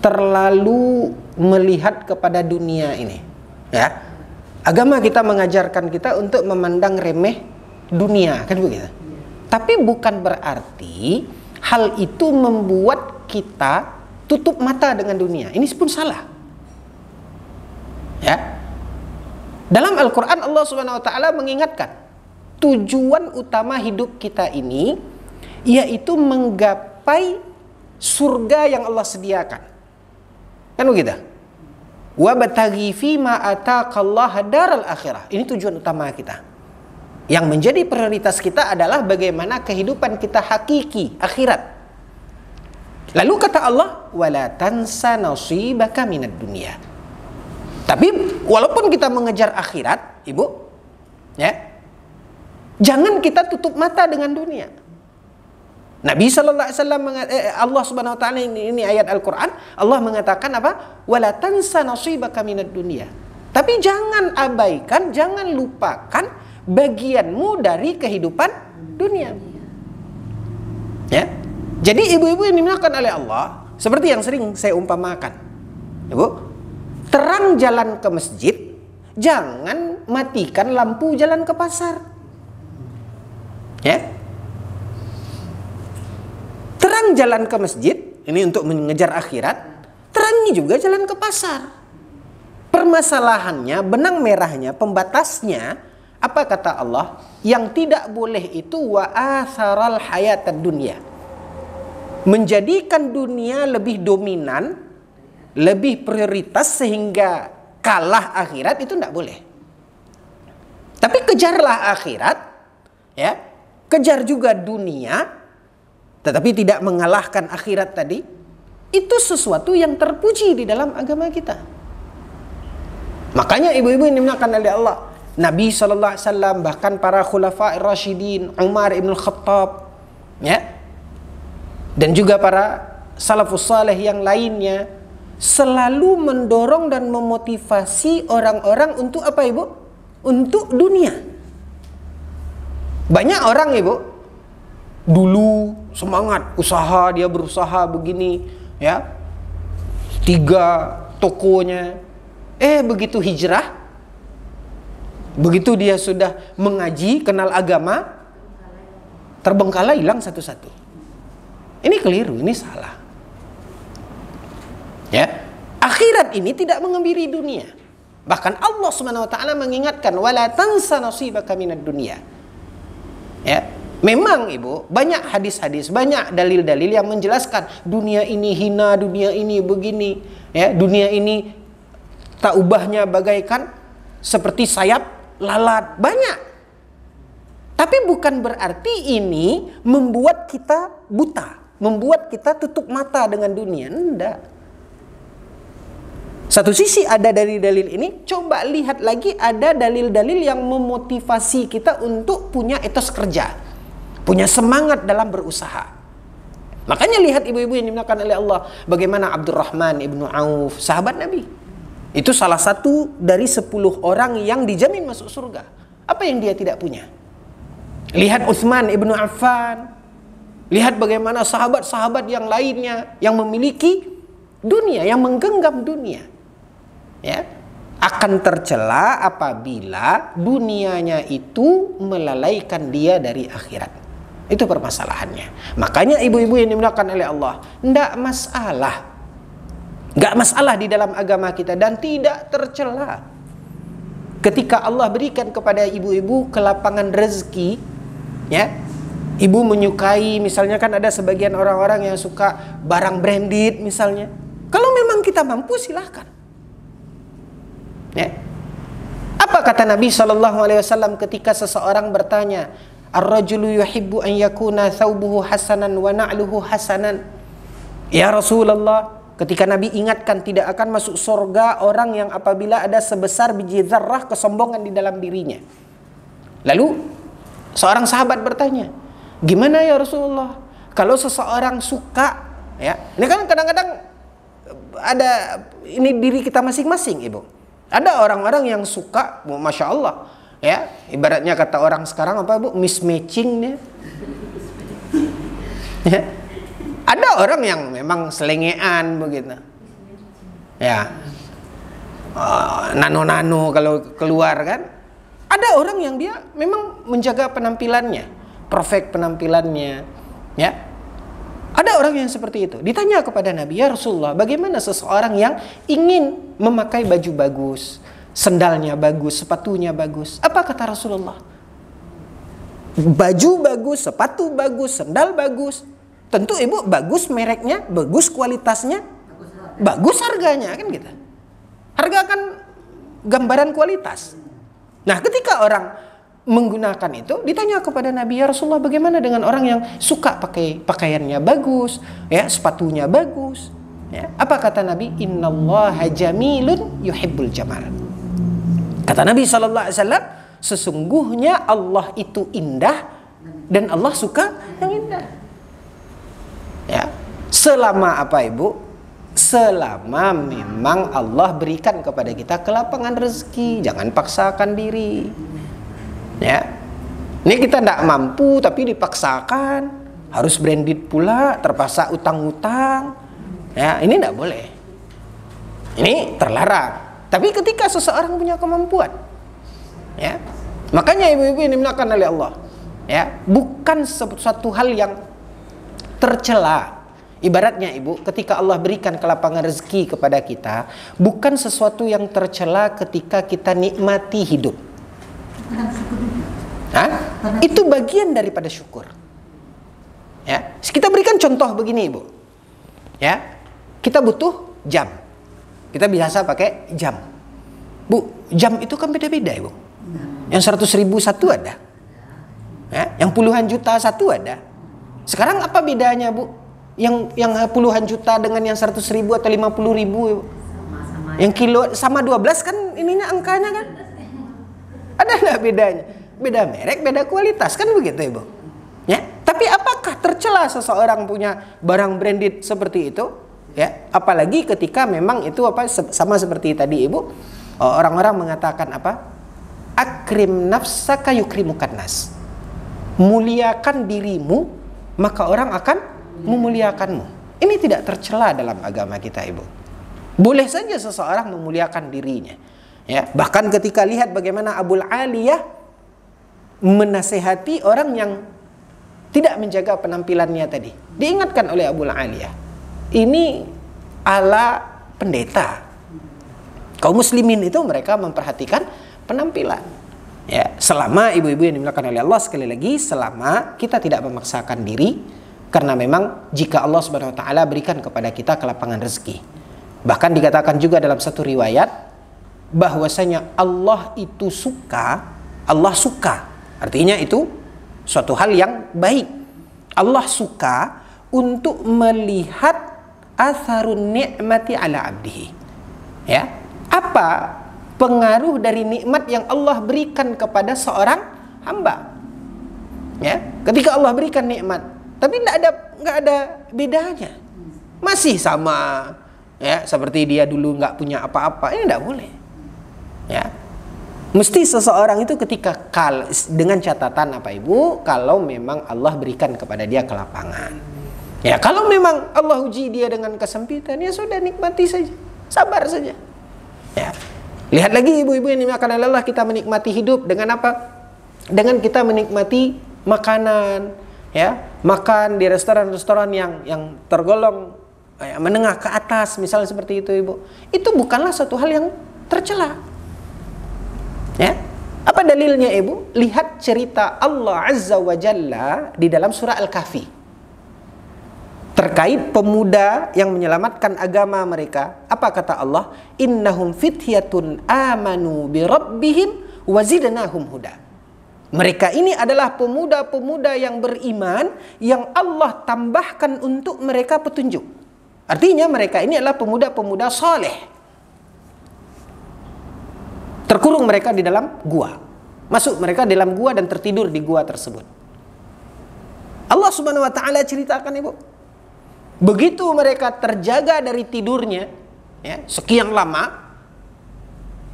terlalu melihat kepada dunia ini ya agama kita mengajarkan kita untuk memandang remeh dunia kan begitu tapi bukan berarti hal itu membuat kita tutup mata dengan dunia ini pun salah ya dalam Al-Quran Allah Subhanahu Wa Taala mengingatkan tujuan utama hidup kita ini yaitu menggapai surga yang Allah sediakan. Kan begitu? Wa bataghi fi ma ataqallah daral akhirah. Ini tujuan utama kita. Yang menjadi prioritas kita adalah bagaimana kehidupan kita hakiki, akhirat. Lalu kata Allah, "Wala tansa nasibaka minad dunya." Tapi walaupun kita mengejar akhirat, Ibu, ya. Jangan kita tutup mata dengan dunia. Nabi sallallahu alaihi wasallam eh, eh, Allah Subhanahu wa taala ini, ini ayat Al-Qur'an, Allah mengatakan apa? Wala tansa nasibaka minad dunia. Tapi jangan abaikan, jangan lupakan bagianmu dari kehidupan dunia. Ya. Jadi ibu-ibu yang dimuliakan oleh Allah, seperti yang sering saya umpamakan. Ibu, terang jalan ke masjid, jangan matikan lampu jalan ke pasar. Ya. Terang jalan ke masjid, ini untuk mengejar akhirat, terangi juga jalan ke pasar. Permasalahannya, benang merahnya, pembatasnya, apa kata Allah? Yang tidak boleh itu wa atharal dunia. Menjadikan dunia lebih dominan lebih prioritas sehingga kalah akhirat itu tidak boleh. Tapi kejarlah akhirat, ya, kejar juga dunia, tetapi tidak mengalahkan akhirat tadi. Itu sesuatu yang terpuji di dalam agama kita. Makanya ibu-ibu ini dimuliakan oleh Allah. Nabi Shallallahu Alaihi Wasallam bahkan para khulafah Rashidin, Umar ibn Khattab, ya, dan juga para salafus Salih yang lainnya selalu mendorong dan memotivasi orang-orang untuk apa Ibu? Untuk dunia. Banyak orang Ibu dulu semangat usaha dia berusaha begini ya tiga tokonya eh begitu hijrah begitu dia sudah mengaji kenal agama terbengkalai hilang satu-satu ini keliru ini salah Ya. Akhirat ini tidak mengembiri dunia. Bahkan Allah Subhanahu wa taala mengingatkan wala tansa nasibaka minad dunia. Ya. Memang Ibu, banyak hadis-hadis, banyak dalil-dalil yang menjelaskan dunia ini hina, dunia ini begini, ya, dunia ini tak ubahnya bagaikan seperti sayap lalat. Banyak. Tapi bukan berarti ini membuat kita buta, membuat kita tutup mata dengan dunia. Tidak. Satu sisi ada dari dalil ini, coba lihat lagi ada dalil-dalil yang memotivasi kita untuk punya etos kerja, punya semangat dalam berusaha. Makanya lihat ibu-ibu yang dimuliakan oleh Allah, bagaimana Abdurrahman ibnu Auf, sahabat Nabi. Itu salah satu dari sepuluh orang yang dijamin masuk surga. Apa yang dia tidak punya? Lihat Uthman ibnu Affan, lihat bagaimana sahabat-sahabat yang lainnya yang memiliki dunia, yang menggenggam dunia ya akan tercela apabila dunianya itu melalaikan dia dari akhirat. Itu permasalahannya. Makanya ibu-ibu yang dimuliakan oleh Allah, ndak masalah. Nggak masalah di dalam agama kita dan tidak tercela. Ketika Allah berikan kepada ibu-ibu kelapangan rezeki, ya, ibu menyukai misalnya kan ada sebagian orang-orang yang suka barang branded misalnya. Kalau memang kita mampu silahkan. Ya. Apa kata Nabi Shallallahu Alaihi Wasallam ketika seseorang bertanya, Ar-rajulu yuhibbu an yakuna thawbuhu hasanan wa na'luhu hasanan. Ya Rasulullah, ketika Nabi ingatkan tidak akan masuk surga orang yang apabila ada sebesar biji zarrah kesombongan di dalam dirinya. Lalu seorang sahabat bertanya, "Gimana ya Rasulullah? Kalau seseorang suka ya, ini kan kadang-kadang eh, ada ini diri kita masing-masing, Ibu. Ada orang-orang yang suka, masya Allah, ya ibaratnya kata orang sekarang apa bu mismatchingnya. (laughs) ya. Ada orang yang memang selengean begitu, ya oh, nano-nano uh, kalau keluar kan. Ada orang yang dia memang menjaga penampilannya, perfect penampilannya, ya ada orang yang seperti itu. Ditanya kepada Nabi, "Ya Rasulullah, bagaimana seseorang yang ingin memakai baju bagus, sendalnya bagus, sepatunya bagus?" Apa kata Rasulullah? Baju bagus, sepatu bagus, sendal bagus. Tentu Ibu bagus mereknya, bagus kualitasnya, bagus harganya kan gitu. Harga kan gambaran kualitas. Nah, ketika orang menggunakan itu ditanya kepada Nabi ya Rasulullah bagaimana dengan orang yang suka pakai pakaiannya bagus ya sepatunya bagus ya apa kata Nabi innallaha jamilun yuhibbul jamal kata Nabi sallallahu alaihi wasallam sesungguhnya Allah itu indah dan Allah suka yang indah ya selama apa Ibu selama memang Allah berikan kepada kita kelapangan rezeki jangan paksakan diri ya ini kita tidak mampu tapi dipaksakan harus branded pula terpaksa utang-utang ya ini tidak boleh ini terlarang tapi ketika seseorang punya kemampuan ya makanya ibu-ibu ini dimuliakan oleh Allah ya bukan suatu hal yang tercela Ibaratnya ibu, ketika Allah berikan kelapangan rezeki kepada kita, bukan sesuatu yang tercela ketika kita nikmati hidup. Ha? Itu bagian daripada syukur. Ya, kita berikan contoh begini, Ibu. Ya. Kita butuh jam. Kita biasa pakai jam. Bu, jam itu kan beda-beda, Ibu. Yang seratus ribu satu ada. Ya, yang puluhan juta satu ada. Sekarang apa bedanya, Bu? Yang yang puluhan juta dengan yang seratus ribu atau lima puluh ribu, Ibu? yang kilo sama 12 kan ininya angkanya kan? Ada nggak bedanya? Beda merek, beda kualitas kan begitu ibu. Ya, tapi apakah tercela seseorang punya barang branded seperti itu? Ya, apalagi ketika memang itu apa sama seperti tadi ibu orang-orang mengatakan apa? Akrim nafsa yukrimukan nas. Muliakan dirimu maka orang akan memuliakanmu. Ini tidak tercela dalam agama kita ibu. Boleh saja seseorang memuliakan dirinya. Ya, bahkan ketika lihat bagaimana Abul Aliyah menasehati orang yang tidak menjaga penampilannya tadi. Diingatkan oleh Abul Aliyah. Ini ala pendeta. Kaum muslimin itu mereka memperhatikan penampilan. Ya, selama ibu-ibu yang dimuliakan oleh Allah sekali lagi, selama kita tidak memaksakan diri karena memang jika Allah Subhanahu wa taala berikan kepada kita kelapangan rezeki. Bahkan dikatakan juga dalam satu riwayat bahwasanya Allah itu suka, Allah suka. Artinya itu suatu hal yang baik. Allah suka untuk melihat asharun nikmati ala abdihi. Ya. Apa pengaruh dari nikmat yang Allah berikan kepada seorang hamba? Ya, ketika Allah berikan nikmat, tapi tidak ada nggak ada bedanya. Masih sama ya seperti dia dulu nggak punya apa-apa ini tidak boleh ya mesti seseorang itu ketika kal dengan catatan apa ibu kalau memang Allah berikan kepada dia kelapangan ya kalau memang Allah uji dia dengan kesempitan ya sudah nikmati saja sabar saja ya lihat lagi ibu-ibu ini akan lelah kita menikmati hidup dengan apa dengan kita menikmati makanan ya makan di restoran-restoran yang yang tergolong eh, menengah ke atas misalnya seperti itu ibu itu bukanlah satu hal yang tercela Ya. Apa dalilnya Ibu? Lihat cerita Allah Azza wa Jalla di dalam surah Al-Kahfi. Terkait pemuda yang menyelamatkan agama mereka. Apa kata Allah? Innahum fithyatun amanu bi rabbihim wazidnahum huda. Mereka ini adalah pemuda-pemuda yang beriman yang Allah tambahkan untuk mereka petunjuk. Artinya mereka ini adalah pemuda-pemuda soleh. Terkurung mereka di dalam gua. Masuk mereka dalam gua dan tertidur di gua tersebut. Allah Subhanahu wa taala ceritakan Ibu. Begitu mereka terjaga dari tidurnya ya, sekian lama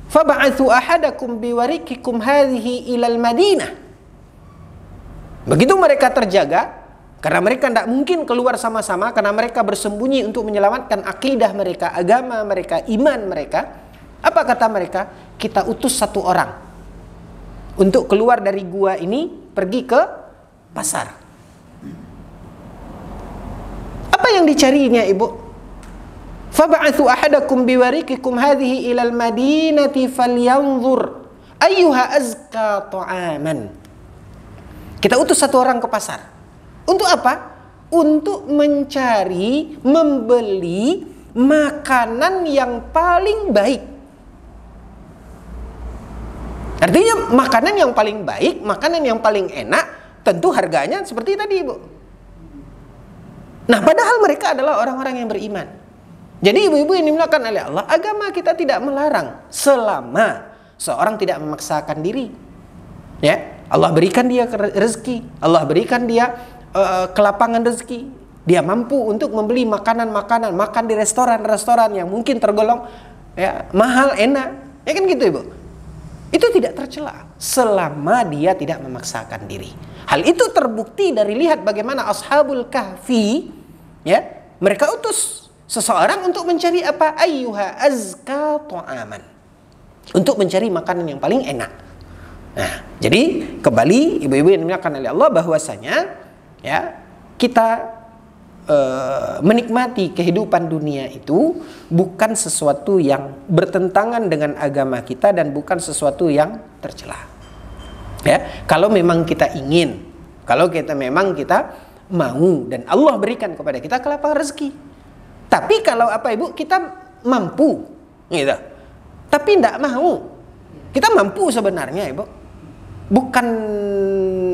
fab'atsu ahadakum biwarikikum hadhihi ilal madinah. Begitu mereka terjaga, karena mereka tidak mungkin keluar sama-sama, karena mereka bersembunyi untuk menyelamatkan akidah mereka, agama mereka, iman mereka. Apa kata mereka? Kita utus satu orang untuk keluar dari gua ini pergi ke pasar. Apa yang dicarinya, Ibu? Fab'athu ahadakum biwarikikum hadhihi ilal madinati falyanzur ayyuha azka ta'aman. Kita utus satu orang ke pasar. Untuk apa? Untuk mencari, membeli makanan yang paling baik Artinya makanan yang paling baik, makanan yang paling enak, tentu harganya seperti tadi ibu. Nah padahal mereka adalah orang-orang yang beriman. Jadi ibu-ibu ini dimuliakan oleh Allah, agama kita tidak melarang selama seorang tidak memaksakan diri. Ya, Allah berikan dia rezeki, Allah berikan dia uh, kelapangan rezeki, dia mampu untuk membeli makanan-makanan, makan di restoran-restoran yang mungkin tergolong ya mahal enak. Ya kan gitu ibu. Itu tidak tercela selama dia tidak memaksakan diri. Hal itu terbukti dari lihat bagaimana ashabul kahfi ya, mereka utus seseorang untuk mencari apa? Ayyuha azka ta'aman. Untuk mencari makanan yang paling enak. Nah, jadi kembali ibu-ibu yang dimuliakan oleh Allah bahwasanya ya kita Eh, menikmati kehidupan dunia itu bukan sesuatu yang bertentangan dengan agama kita dan bukan sesuatu yang tercela. Ya, kalau memang kita ingin, kalau kita memang kita mau dan Allah berikan kepada kita kelapa rezeki. Tapi kalau apa Ibu kita mampu gitu. Tapi tidak mau. Kita mampu sebenarnya Ibu. Bukan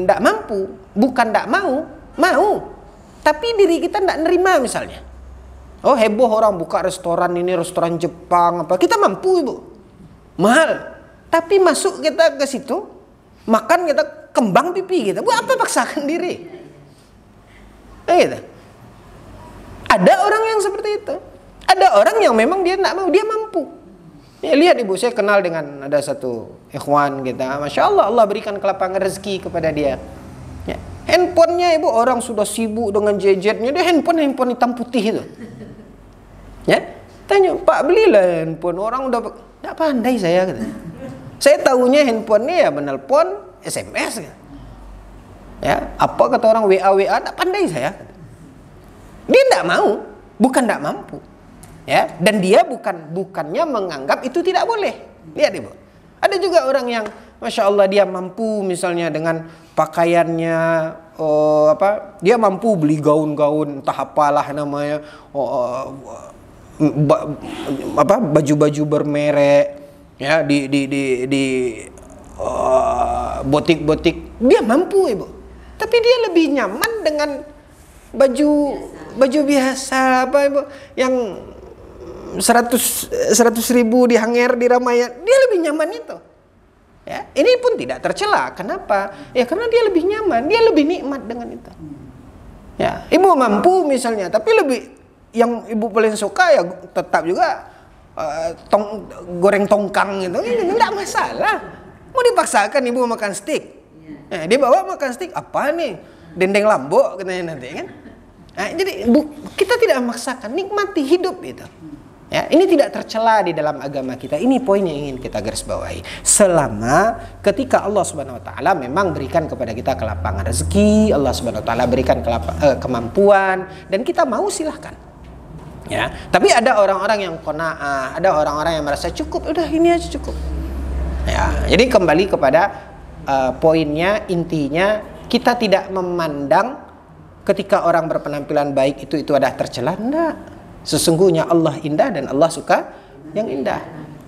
tidak mampu, bukan tidak mau, mau tapi diri kita tidak nerima misalnya oh heboh orang buka restoran ini restoran Jepang apa kita mampu ibu mahal tapi masuk kita ke situ makan kita kembang pipi kita gitu. buat apa paksakan diri eh, gitu ada orang yang seperti itu ada orang yang memang dia tidak mau dia mampu ya, lihat ibu saya kenal dengan ada satu ikhwan kita masya Allah Allah berikan kelapangan rezeki kepada dia ya Handphonenya ibu orang sudah sibuk dengan gadgetnya dia handphone handphone hitam putih itu. Ya, tanya Pak belilah handphone orang udah tidak pandai saya kata. Saya tahunya handphone ini ya menelpon SMS. Kata. Ya, apa kata orang WA WA tidak pandai saya. Kata. Dia tidak mau, bukan tidak mampu. Ya, dan dia bukan bukannya menganggap itu tidak boleh. Lihat ibu. Ada juga orang yang Masya Allah dia mampu misalnya dengan pakaiannya uh, apa dia mampu beli gaun-gaun entah apalah namanya uh, uh, ba, apa baju-baju bermerek ya di di di di eh, botik-botik uh, dia mampu ibu tapi dia lebih nyaman dengan baju biasa. baju biasa apa ibu yang 100 seratus ribu di hanger di Ramayana dia lebih nyaman itu Ya, ini pun tidak tercela. Kenapa? Ya karena dia lebih nyaman, dia lebih nikmat dengan itu. Ya, ibu mampu misalnya, tapi lebih yang ibu paling suka ya tetap juga uh, tong, goreng tongkang gitu, tidak masalah. Mau dipaksakan ibu makan steak. ya, dia bawa makan steak apa nih? Dendeng lambok katanya nanti kan. Nah, jadi bu, kita tidak memaksakan, nikmati hidup itu. Ya, ini tidak tercela di dalam agama kita. Ini poin yang ingin kita garis bawahi. Selama ketika Allah Subhanahu wa taala memang berikan kepada kita kelapangan rezeki, Allah Subhanahu wa taala berikan eh, kemampuan dan kita mau silahkan. Ya, tapi ada orang-orang yang qanaah, ada orang-orang yang merasa cukup, udah ini aja cukup. Ya, jadi kembali kepada uh, poinnya, intinya kita tidak memandang ketika orang berpenampilan baik itu itu adalah tercela enggak Sesungguhnya Allah indah dan Allah suka yang indah.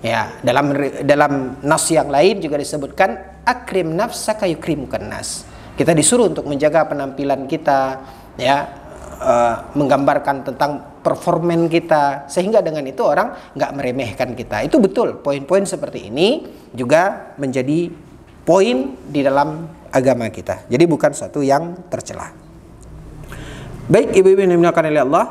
Ya, dalam dalam nas yang lain juga disebutkan akrim nafsaka yukrimukan nas. Kita disuruh untuk menjaga penampilan kita, ya, uh, menggambarkan tentang performen kita sehingga dengan itu orang nggak meremehkan kita. Itu betul. Poin-poin seperti ini juga menjadi poin di dalam agama kita. Jadi bukan satu yang tercela. Baik, ibu-ibu yang dimuliakan oleh Allah,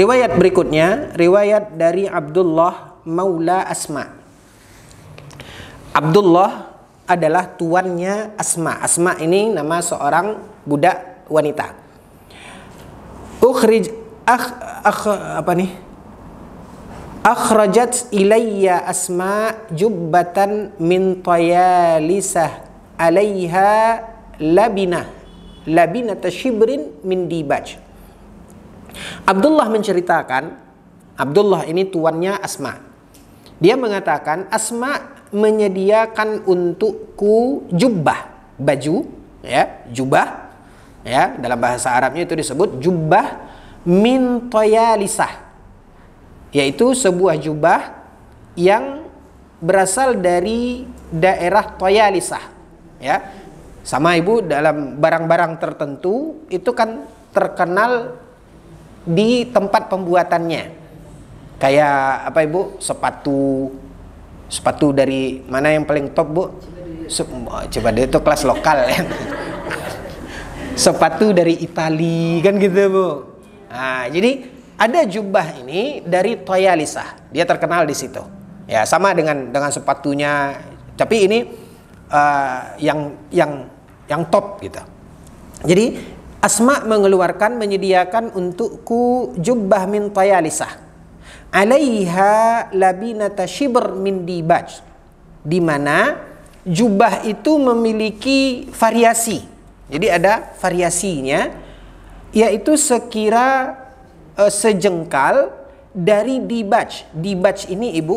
Riwayat berikutnya, riwayat dari Abdullah Maula Asma. Abdullah adalah tuannya Asma. Asma ini nama seorang budak wanita. Ukhrij akh, akh apa nih? Akhrajat ilayya Asma jubbatan min tayalisah alaiha labina, labina tashibrin min dibaj. Abdullah menceritakan, Abdullah ini tuannya Asma. Dia mengatakan, Asma menyediakan untukku jubah, baju, ya, jubah. Ya, dalam bahasa Arabnya itu disebut jubah min toyalisah. Yaitu sebuah jubah yang berasal dari daerah toyalisah. Ya. Sama ibu dalam barang-barang tertentu itu kan terkenal di tempat pembuatannya kayak apa ibu sepatu sepatu dari mana yang paling top bu coba deh itu kelas lokal ya (laughs) sepatu dari Itali kan gitu bu nah, jadi ada jubah ini dari Toya Lisa dia terkenal di situ ya sama dengan dengan sepatunya tapi ini uh, yang yang yang top gitu jadi Asma mengeluarkan menyediakan untukku Jubah min tayalisah. Alaiha labinata shibr min dibaj. Di mana jubah itu memiliki variasi. Jadi ada variasinya yaitu sekira uh, sejengkal dari dibaj. Dibaj ini Ibu,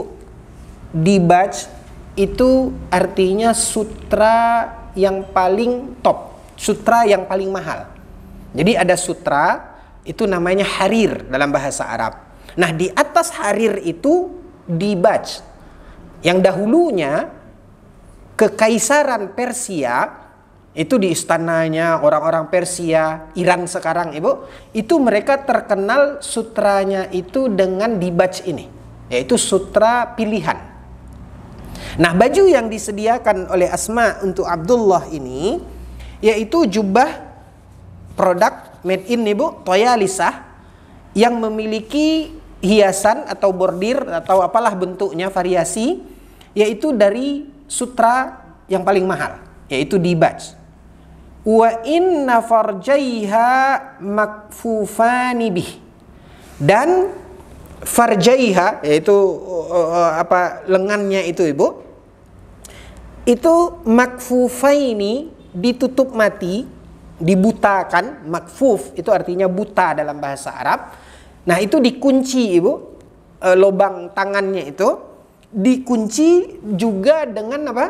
dibaj itu artinya sutra yang paling top, sutra yang paling mahal. Jadi ada sutra itu namanya harir dalam bahasa Arab. Nah, di atas harir itu dibaj. Yang dahulunya kekaisaran Persia itu di istananya orang-orang Persia, Iran sekarang Ibu, itu mereka terkenal sutranya itu dengan dibaj ini, yaitu sutra pilihan. Nah, baju yang disediakan oleh Asma untuk Abdullah ini yaitu jubah produk made in nih Bu, Toya lisa yang memiliki hiasan atau bordir atau apalah bentuknya variasi yaitu dari sutra yang paling mahal yaitu di batch. wa inna farjaiha makfufani bih dan farjaiha yaitu uh, uh, uh apa lengannya itu Ibu itu makfufaini ditutup mati dibutakan makfuf itu artinya buta dalam bahasa Arab nah itu dikunci ibu e, lobang tangannya itu dikunci juga dengan apa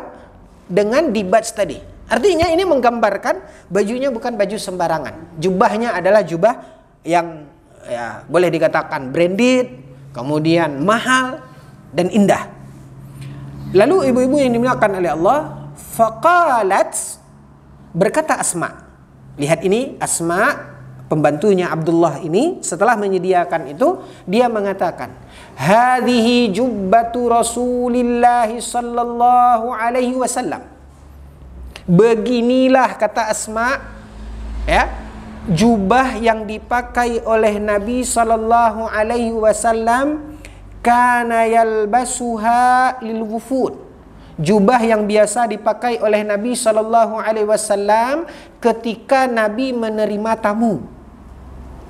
dengan dibat tadi artinya ini menggambarkan bajunya bukan baju sembarangan jubahnya adalah jubah yang ya boleh dikatakan branded kemudian mahal dan indah lalu ibu-ibu yang dimuliakan oleh Allah faqalat berkata Asma Lihat ini Asma pembantunya Abdullah ini setelah menyediakan itu dia mengatakan hadhihi jubbatu Rasulillah sallallahu alaihi wasallam beginilah kata Asma ya jubah yang dipakai oleh Nabi sallallahu alaihi wasallam kana yalbasuha lil wufud jubah yang biasa dipakai oleh Nabi saw Alaihi Wasallam ketika Nabi menerima tamu.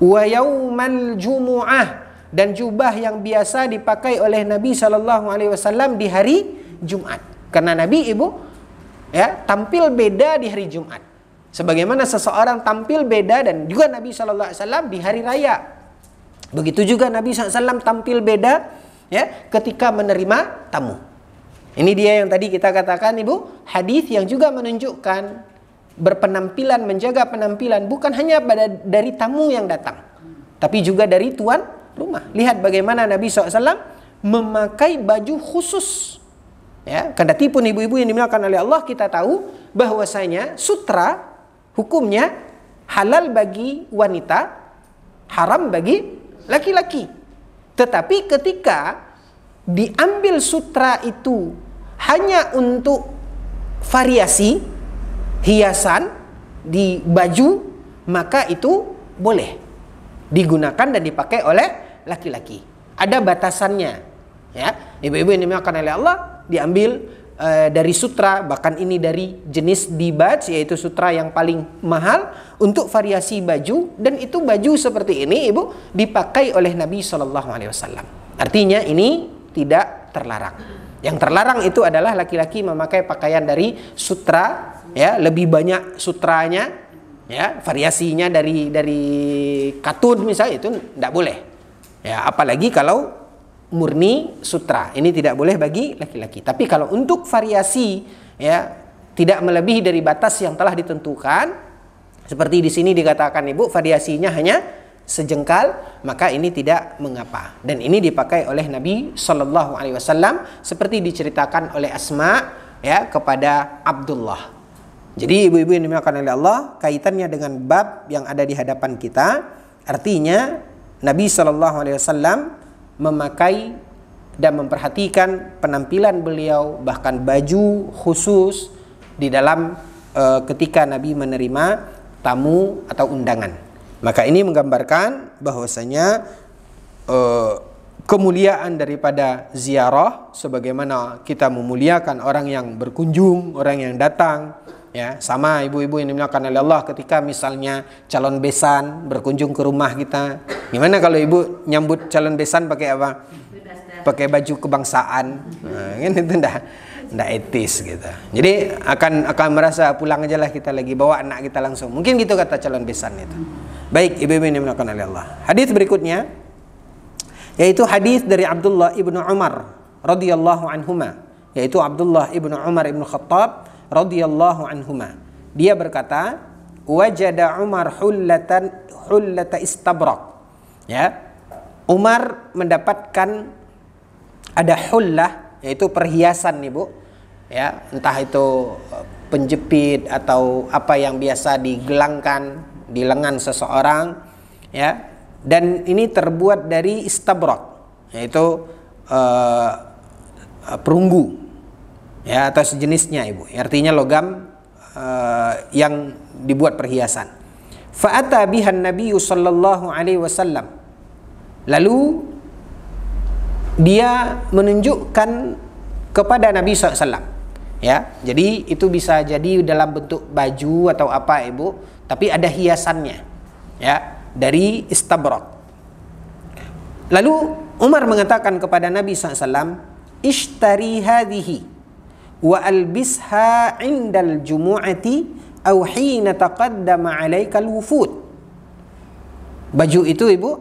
yaumal Jumu'ah dan jubah yang biasa dipakai oleh Nabi saw Alaihi Wasallam di hari Jumat. Karena Nabi ibu ya tampil beda di hari Jumat. Sebagaimana seseorang tampil beda dan juga Nabi saw Alaihi Wasallam di hari raya. Begitu juga Nabi SAW tampil beda ya ketika menerima tamu. Ini dia yang tadi kita katakan Ibu, hadis yang juga menunjukkan berpenampilan menjaga penampilan bukan hanya pada dari tamu yang datang, tapi juga dari tuan rumah. Lihat bagaimana Nabi SAW memakai baju khusus. Ya, kendati pun ibu-ibu yang dimuliakan oleh Allah kita tahu bahwasanya sutra hukumnya halal bagi wanita, haram bagi laki-laki. Tetapi ketika diambil sutra itu hanya untuk variasi hiasan di baju maka itu boleh digunakan dan dipakai oleh laki-laki. Ada batasannya. Ya, ibu-ibu ini makan oleh Allah diambil e, dari sutra bahkan ini dari jenis dibat, yaitu sutra yang paling mahal untuk variasi baju dan itu baju seperti ini ibu dipakai oleh Nabi Shallallahu Alaihi Wasallam. Artinya ini tidak terlarang. Yang terlarang itu adalah laki-laki memakai pakaian dari sutra ya, lebih banyak sutranya ya, variasinya dari dari katun misalnya itu tidak boleh. Ya, apalagi kalau murni sutra. Ini tidak boleh bagi laki-laki. Tapi kalau untuk variasi ya tidak melebihi dari batas yang telah ditentukan seperti di sini dikatakan Ibu variasinya hanya sejengkal maka ini tidak mengapa dan ini dipakai oleh Nabi Shallallahu Alaihi Wasallam seperti diceritakan oleh Asma ya kepada Abdullah jadi ibu-ibu yang dimakan oleh Allah kaitannya dengan bab yang ada di hadapan kita artinya Nabi Shallallahu Alaihi Wasallam memakai dan memperhatikan penampilan beliau bahkan baju khusus di dalam e, ketika Nabi menerima tamu atau undangan maka ini menggambarkan bahwasanya uh, kemuliaan daripada ziarah sebagaimana kita memuliakan orang yang berkunjung, orang yang datang ya sama ibu-ibu yang dimuliakan oleh Allah ketika misalnya calon besan berkunjung ke rumah kita gimana kalau ibu nyambut calon besan pakai apa pakai baju kebangsaan nah, kan itu ndak ndak etis gitu jadi akan akan merasa pulang aja lah kita lagi bawa anak kita langsung mungkin gitu kata calon besan itu Baik, ibu-ibu yang dimuliakan oleh Allah. Hadis berikutnya yaitu hadis dari Abdullah ibnu Umar radhiyallahu anhuma yaitu Abdullah ibnu Umar ibnu Khattab radhiyallahu anhuma. Dia berkata, "Wajada Umar hullatan hullata istabrak." Ya. Umar mendapatkan ada hullah yaitu perhiasan nih, Bu. Ya, entah itu eh, penjepit atau apa yang biasa digelangkan di lengan seseorang ya dan ini terbuat dari istabrok yaitu uh, perunggu ya atau sejenisnya ibu artinya logam uh, yang dibuat perhiasan fa'ata bihan nabi sallallahu alaihi wasallam lalu dia menunjukkan kepada Nabi SAW ya jadi itu bisa jadi dalam bentuk baju atau apa ibu tapi ada hiasannya ya dari istabrak lalu Umar mengatakan kepada Nabi SAW ishtari hadhihi wa albisha indal jumu'ati aw hina taqaddama 'alaika wufud baju itu ibu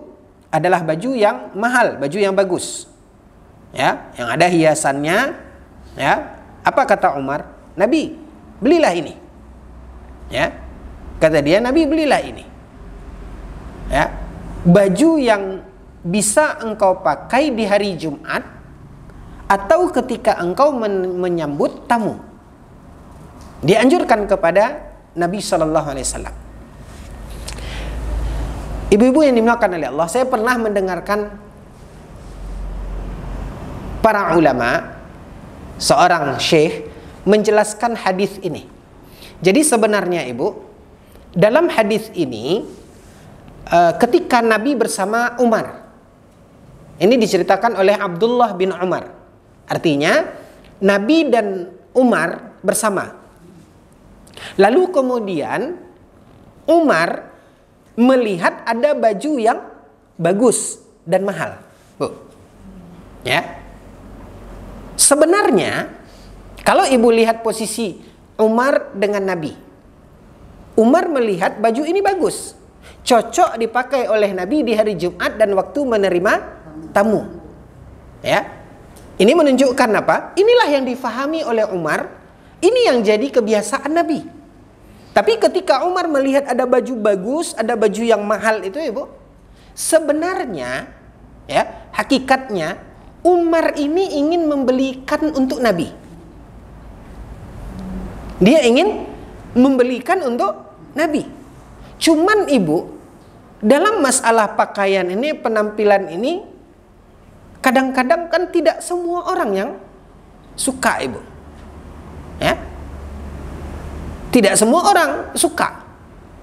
adalah baju yang mahal baju yang bagus ya yang ada hiasannya ya apa kata Umar Nabi belilah ini ya Kata dia, Nabi belilah ini. Ya. Baju yang bisa engkau pakai di hari Jumat atau ketika engkau men menyambut tamu. Dianjurkan kepada Nabi Shallallahu Alaihi Wasallam. Ibu-ibu yang dimakan oleh Allah, saya pernah mendengarkan para ulama, seorang syekh menjelaskan hadis ini. Jadi sebenarnya ibu, dalam hadis ini eh, ketika Nabi bersama Umar. Ini diceritakan oleh Abdullah bin Umar. Artinya Nabi dan Umar bersama. Lalu kemudian Umar melihat ada baju yang bagus dan mahal. Bu. Ya. Sebenarnya kalau ibu lihat posisi Umar dengan Nabi Umar melihat baju ini bagus, cocok dipakai oleh Nabi di hari Jumat dan waktu menerima tamu. Ya. Ini menunjukkan apa? Inilah yang difahami oleh Umar, ini yang jadi kebiasaan Nabi. Tapi ketika Umar melihat ada baju bagus, ada baju yang mahal itu, Ibu, ya, sebenarnya ya, hakikatnya Umar ini ingin membelikan untuk Nabi. Dia ingin membelikan untuk Nabi. Cuman ibu, dalam masalah pakaian ini, penampilan ini, kadang-kadang kan tidak semua orang yang suka ibu. Ya? Tidak semua orang suka.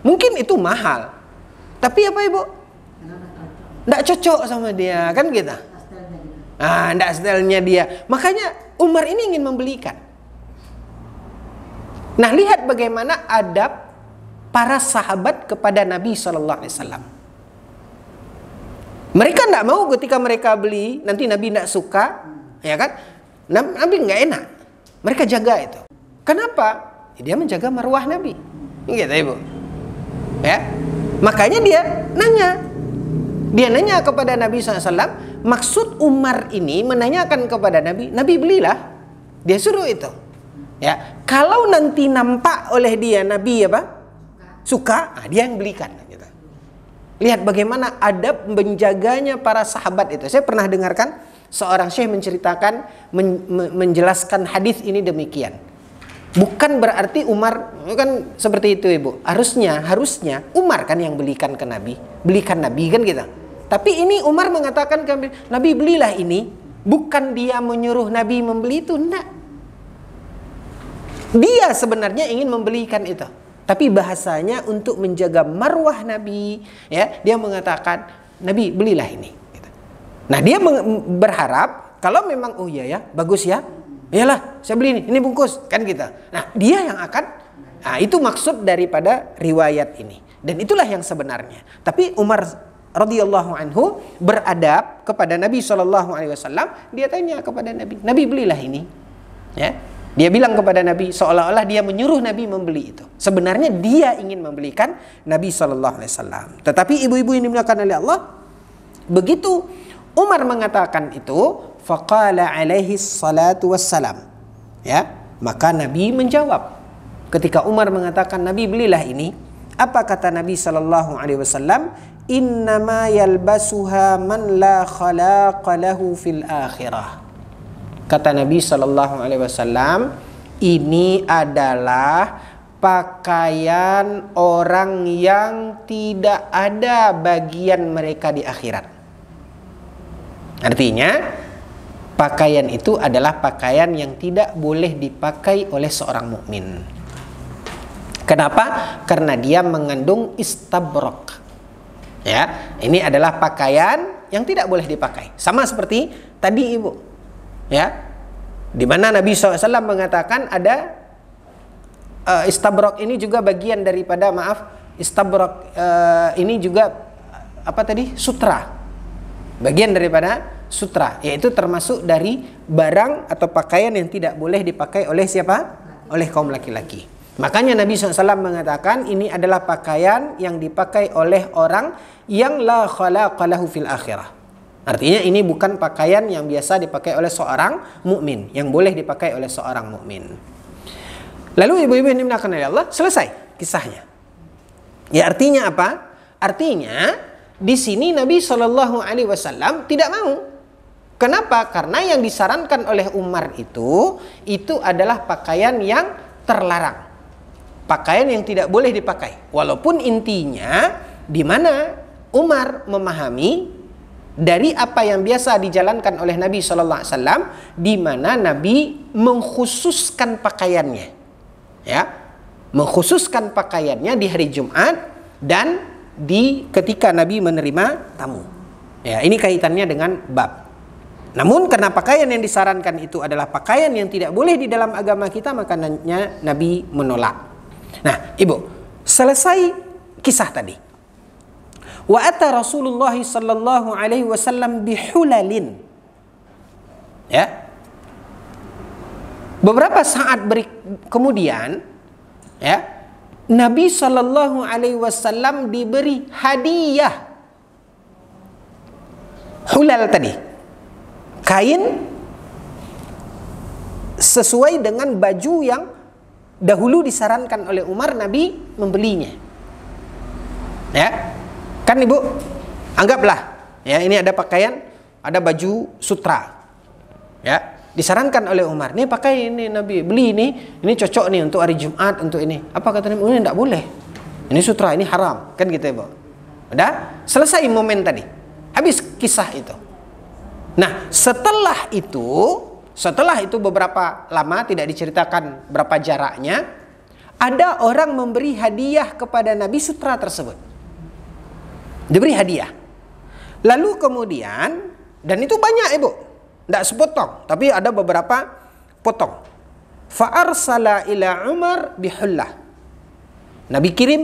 Mungkin itu mahal. Tapi apa ibu? Tidak cocok sama dia, kan kita. Gitu? Gitu. Ah, tidak stylenya dia. Makanya Umar ini ingin membelikan. Nah, lihat bagaimana adab para sahabat kepada Nabi saw. Mereka tidak mau ketika mereka beli nanti Nabi tidak suka, ya kan? Nabi nggak enak. Mereka jaga itu. Kenapa? Ya, dia menjaga marwah Nabi. Gitu ibu. Ya, makanya dia nanya. Dia nanya kepada Nabi SAW, maksud Umar ini menanyakan kepada Nabi, Nabi belilah. Dia suruh itu. Ya, kalau nanti nampak oleh dia Nabi ya pak suka, nah dia yang belikan. Gitu. Lihat bagaimana adab menjaganya para sahabat itu. Saya pernah dengarkan seorang syekh menceritakan men, menjelaskan hadis ini demikian. Bukan berarti Umar kan seperti itu ibu. Harusnya harusnya Umar kan yang belikan ke Nabi, belikan Nabi kan gitu. Tapi ini Umar mengatakan ke Nabi belilah ini. Bukan dia menyuruh Nabi membeli itu, enggak. Dia sebenarnya ingin membelikan itu. Tapi bahasanya untuk menjaga marwah Nabi, ya, dia mengatakan, "Nabi, belilah ini." Gitu. Nah, dia berharap kalau memang oh iya ya, bagus ya. Iyalah, saya beli ini, ini bungkus, kan gitu. Nah, dia yang akan Nah, itu maksud daripada riwayat ini. Dan itulah yang sebenarnya. Tapi Umar radhiyallahu anhu beradab kepada Nabi Shallallahu dia tanya kepada Nabi, "Nabi, belilah ini." Ya. Dia bilang kepada Nabi seolah-olah dia menyuruh Nabi membeli itu. Sebenarnya dia ingin membelikan Nabi Shallallahu Alaihi Wasallam. Tetapi ibu-ibu ini dimuliakan oleh Allah, begitu Umar mengatakan itu, faqala alaihi salatu wassalam. Ya, maka Nabi menjawab. Ketika Umar mengatakan Nabi belilah ini, apa kata Nabi Shallallahu Alaihi Wasallam? Innama yalbasuha man la khalaqalahu fil akhirah Kata Nabi Shallallahu Alaihi Wasallam, ini adalah pakaian orang yang tidak ada bagian mereka di akhirat. Artinya, pakaian itu adalah pakaian yang tidak boleh dipakai oleh seorang mukmin. Kenapa? Karena dia mengandung istabrok. Ya, ini adalah pakaian yang tidak boleh dipakai. Sama seperti tadi Ibu ya di mana Nabi SAW mengatakan ada uh, istabrok ini juga bagian daripada maaf istabrok uh, ini juga apa tadi sutra bagian daripada sutra yaitu termasuk dari barang atau pakaian yang tidak boleh dipakai oleh siapa oleh kaum laki-laki makanya Nabi SAW mengatakan ini adalah pakaian yang dipakai oleh orang yang la khalaqalahu fil akhirah Artinya ini bukan pakaian yang biasa dipakai oleh seorang mukmin, yang boleh dipakai oleh seorang mukmin. Lalu ibu-ibu ini menakan oleh Allah, selesai kisahnya. Ya artinya apa? Artinya di sini Nabi Shallallahu alaihi wasallam tidak mau. Kenapa? Karena yang disarankan oleh Umar itu itu adalah pakaian yang terlarang. Pakaian yang tidak boleh dipakai. Walaupun intinya di mana Umar memahami dari apa yang biasa dijalankan oleh Nabi Shallallahu Alaihi Wasallam, di mana Nabi mengkhususkan pakaiannya, ya, mengkhususkan pakaiannya di hari Jumat dan di ketika Nabi menerima tamu. Ya, ini kaitannya dengan bab. Namun karena pakaian yang disarankan itu adalah pakaian yang tidak boleh di dalam agama kita, makanya Nabi menolak. Nah, Ibu, selesai kisah tadi. Wa ata Rasulullah sallallahu alaihi wasallam bihulalin. Ya. Beberapa saat beri, kemudian ya, Nabi sallallahu alaihi wasallam diberi hadiah. Hulal tadi. Kain sesuai dengan baju yang dahulu disarankan oleh Umar Nabi membelinya. Ya. Kan Ibu, anggaplah ya ini ada pakaian, ada baju sutra. Ya, disarankan oleh Umar, "Nih pakai ini Nabi, beli ini, ini cocok nih untuk hari Jumat, untuk ini." Apa kata Nabi? Oh, ini tidak boleh. Ini sutra, ini haram. Kan gitu ibu ya, Bu. Udah? Selesai momen tadi. Habis kisah itu. Nah, setelah itu, setelah itu beberapa lama tidak diceritakan berapa jaraknya, ada orang memberi hadiah kepada Nabi sutra tersebut diberi hadiah lalu kemudian dan itu banyak ibu tidak sepotong tapi ada beberapa potong fa'arsala ila Umar bihullah Nabi kirim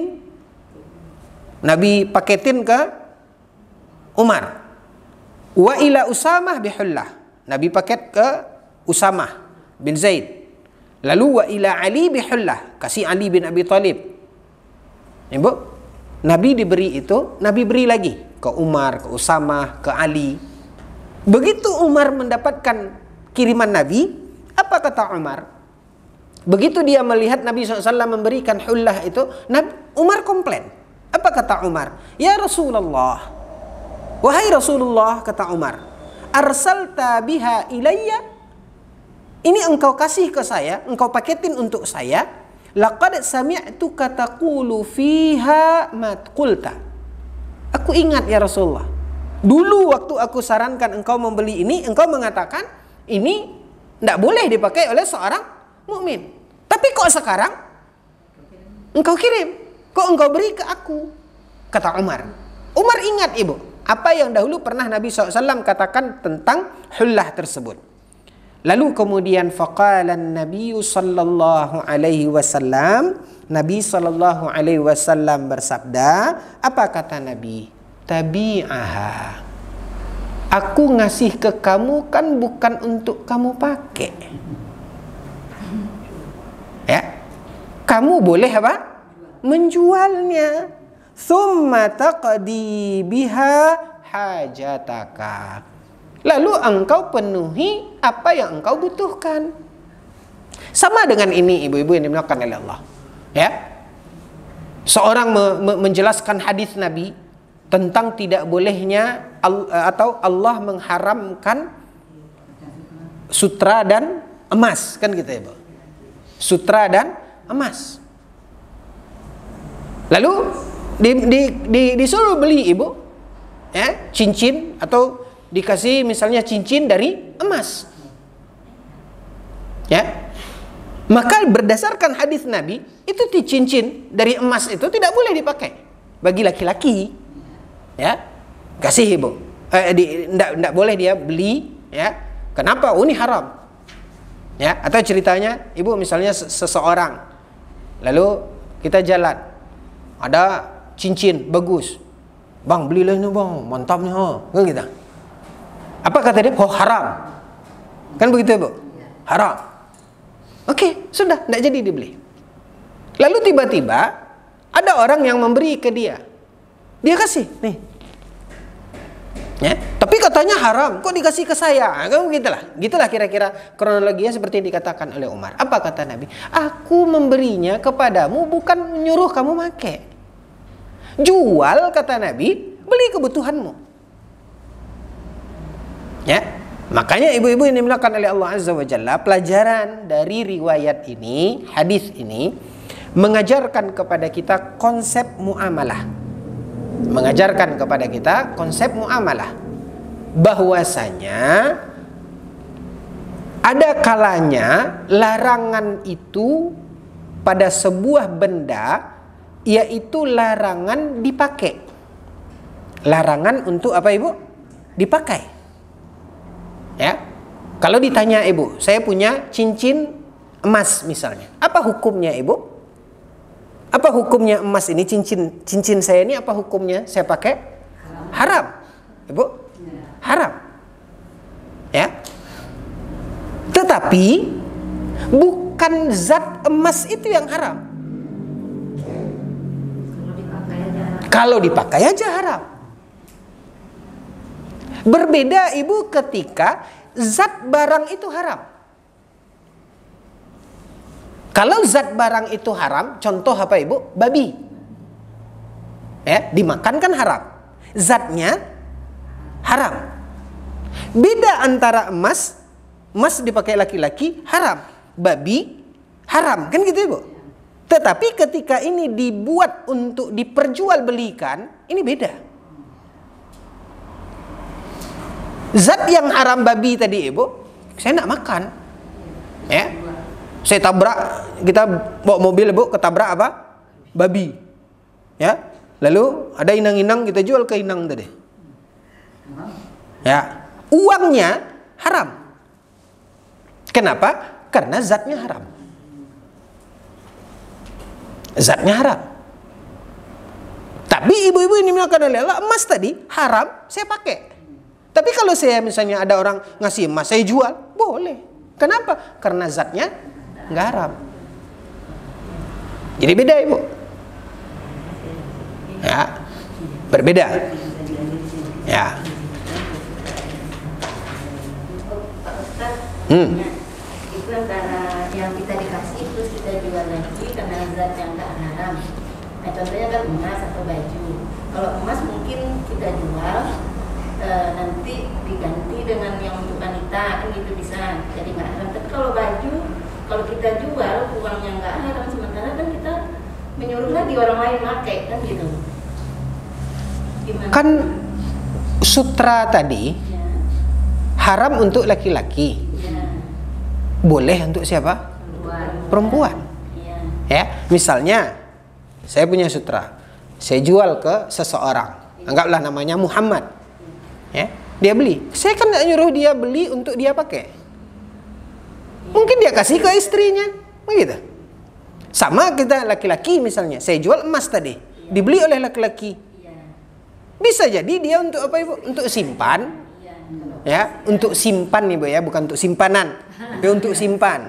Nabi paketin ke Umar wa ila Usamah bihullah Nabi paket ke Usamah bin Zaid lalu wa ila Ali bihullah kasih Ali bin Abi Thalib Ibu Nabi diberi itu, Nabi beri lagi ke Umar, ke Usama, ke Ali. Begitu Umar mendapatkan kiriman Nabi, apa kata Umar? Begitu dia melihat Nabi SAW memberikan hullah itu, Nabi, Umar komplain. Apa kata Umar? Ya Rasulullah, wahai Rasulullah, kata Umar, arsalta biha ilayya, ini engkau kasih ke saya, engkau paketin untuk saya, Laqad sami'tu kataqulu fiha matkulta. Aku ingat ya Rasulullah. Dulu waktu aku sarankan engkau membeli ini, engkau mengatakan ini tidak boleh dipakai oleh seorang mukmin. Tapi kok sekarang engkau kirim? Kok engkau beri ke aku? Kata Umar. Umar ingat ibu, apa yang dahulu pernah Nabi SAW katakan tentang hullah tersebut. Lalu kemudian faqalan Nabi sallallahu alaihi wasallam, Nabi sallallahu alaihi wasallam bersabda, apa kata Nabi? Tabi'aha. Aku ngasih ke kamu kan bukan untuk kamu pakai. Ya. Kamu boleh apa? Menjualnya. summa taqdi biha hajataka lalu engkau penuhi apa yang engkau butuhkan. Sama dengan ini ibu-ibu yang dimuliakan oleh Allah. Ya. Seorang me me menjelaskan hadis Nabi tentang tidak bolehnya atau Allah mengharamkan sutra dan emas kan gitu ya, Bu. Sutra dan emas. Lalu di, di, di, disuruh beli ibu ya, cincin atau dikasih misalnya cincin dari emas. Ya. Maka berdasarkan hadis Nabi, itu cincin dari emas itu tidak boleh dipakai bagi laki-laki. Ya. Kasih ibu. Eh, di, ndak, ndak boleh dia beli, ya. Kenapa? Oh, ini haram. Ya, atau ceritanya ibu misalnya seseorang lalu kita jalan ada cincin bagus. Bang, belilah ini bang, mantapnya. Oh. Kan gitu. Apa kata dia? Oh haram. Kan begitu ya bu? Iya. Haram. Oke, sudah, tidak jadi dibeli. Lalu tiba-tiba ada orang yang memberi ke dia. Dia kasih, nih. Ya, tapi katanya haram, kok dikasih ke saya? Nah, kamu gitulah Gitulah kira-kira kronologinya seperti yang dikatakan oleh Umar. Apa kata Nabi? Aku memberinya kepadamu bukan menyuruh kamu make. Jual kata Nabi, beli kebutuhanmu. Ya. Makanya ibu-ibu yang dimuliakan oleh Allah Azza wa Jalla, pelajaran dari riwayat ini, hadis ini mengajarkan kepada kita konsep muamalah. Mengajarkan kepada kita konsep muamalah. Bahwasanya ada kalanya larangan itu pada sebuah benda yaitu larangan dipakai. Larangan untuk apa Ibu? Dipakai ya kalau ditanya ibu saya punya cincin emas misalnya apa hukumnya ibu apa hukumnya emas ini cincin cincin saya ini apa hukumnya saya pakai haram ibu haram ya tetapi bukan zat emas itu yang haram kalau dipakai aja haram Berbeda ibu ketika zat barang itu haram. Kalau zat barang itu haram, contoh apa ibu? Babi. Ya, dimakan kan haram. Zatnya haram. Beda antara emas, emas dipakai laki-laki haram, babi haram, kan gitu ibu. Tetapi ketika ini dibuat untuk diperjualbelikan, ini beda. zat yang haram babi tadi ibu saya nak makan ya saya tabrak kita bawa mobil ibu ketabrak apa babi ya lalu ada inang-inang kita jual ke inang tadi ya uangnya haram kenapa karena zatnya haram zatnya haram tapi ibu-ibu ini makan oleh Allah emas tadi haram saya pakai tapi kalau saya misalnya ada orang ngasih emas, saya jual, boleh. Kenapa? Karena zatnya nggak haram. Jadi beda ibu. Ya, berbeda. Ya. Hmm. Itu antara yang kita dikasih terus kita jual lagi karena zat yang tak haram. Nah, contohnya kan emas atau baju. Kalau emas mungkin kita jual, e, nanti diganti dengan yang untuk wanita kan gitu bisa jadi nggak haram tapi kalau baju kalau kita jual uangnya nggak haram sementara kan kita menyuruh lagi orang lain pakai kan gitu Gimana? kan sutra tadi ya. haram untuk laki-laki ya. boleh untuk siapa perempuan, perempuan. Ya. ya misalnya saya punya sutra saya jual ke seseorang ya. anggaplah namanya Muhammad ya dia beli saya kan nggak nyuruh dia beli untuk dia pakai mungkin dia kasih ke istrinya begitu sama kita laki-laki misalnya saya jual emas tadi dibeli oleh laki-laki bisa jadi dia untuk apa ibu untuk simpan ya untuk simpan nih bu ya bukan untuk simpanan tapi ya, untuk simpan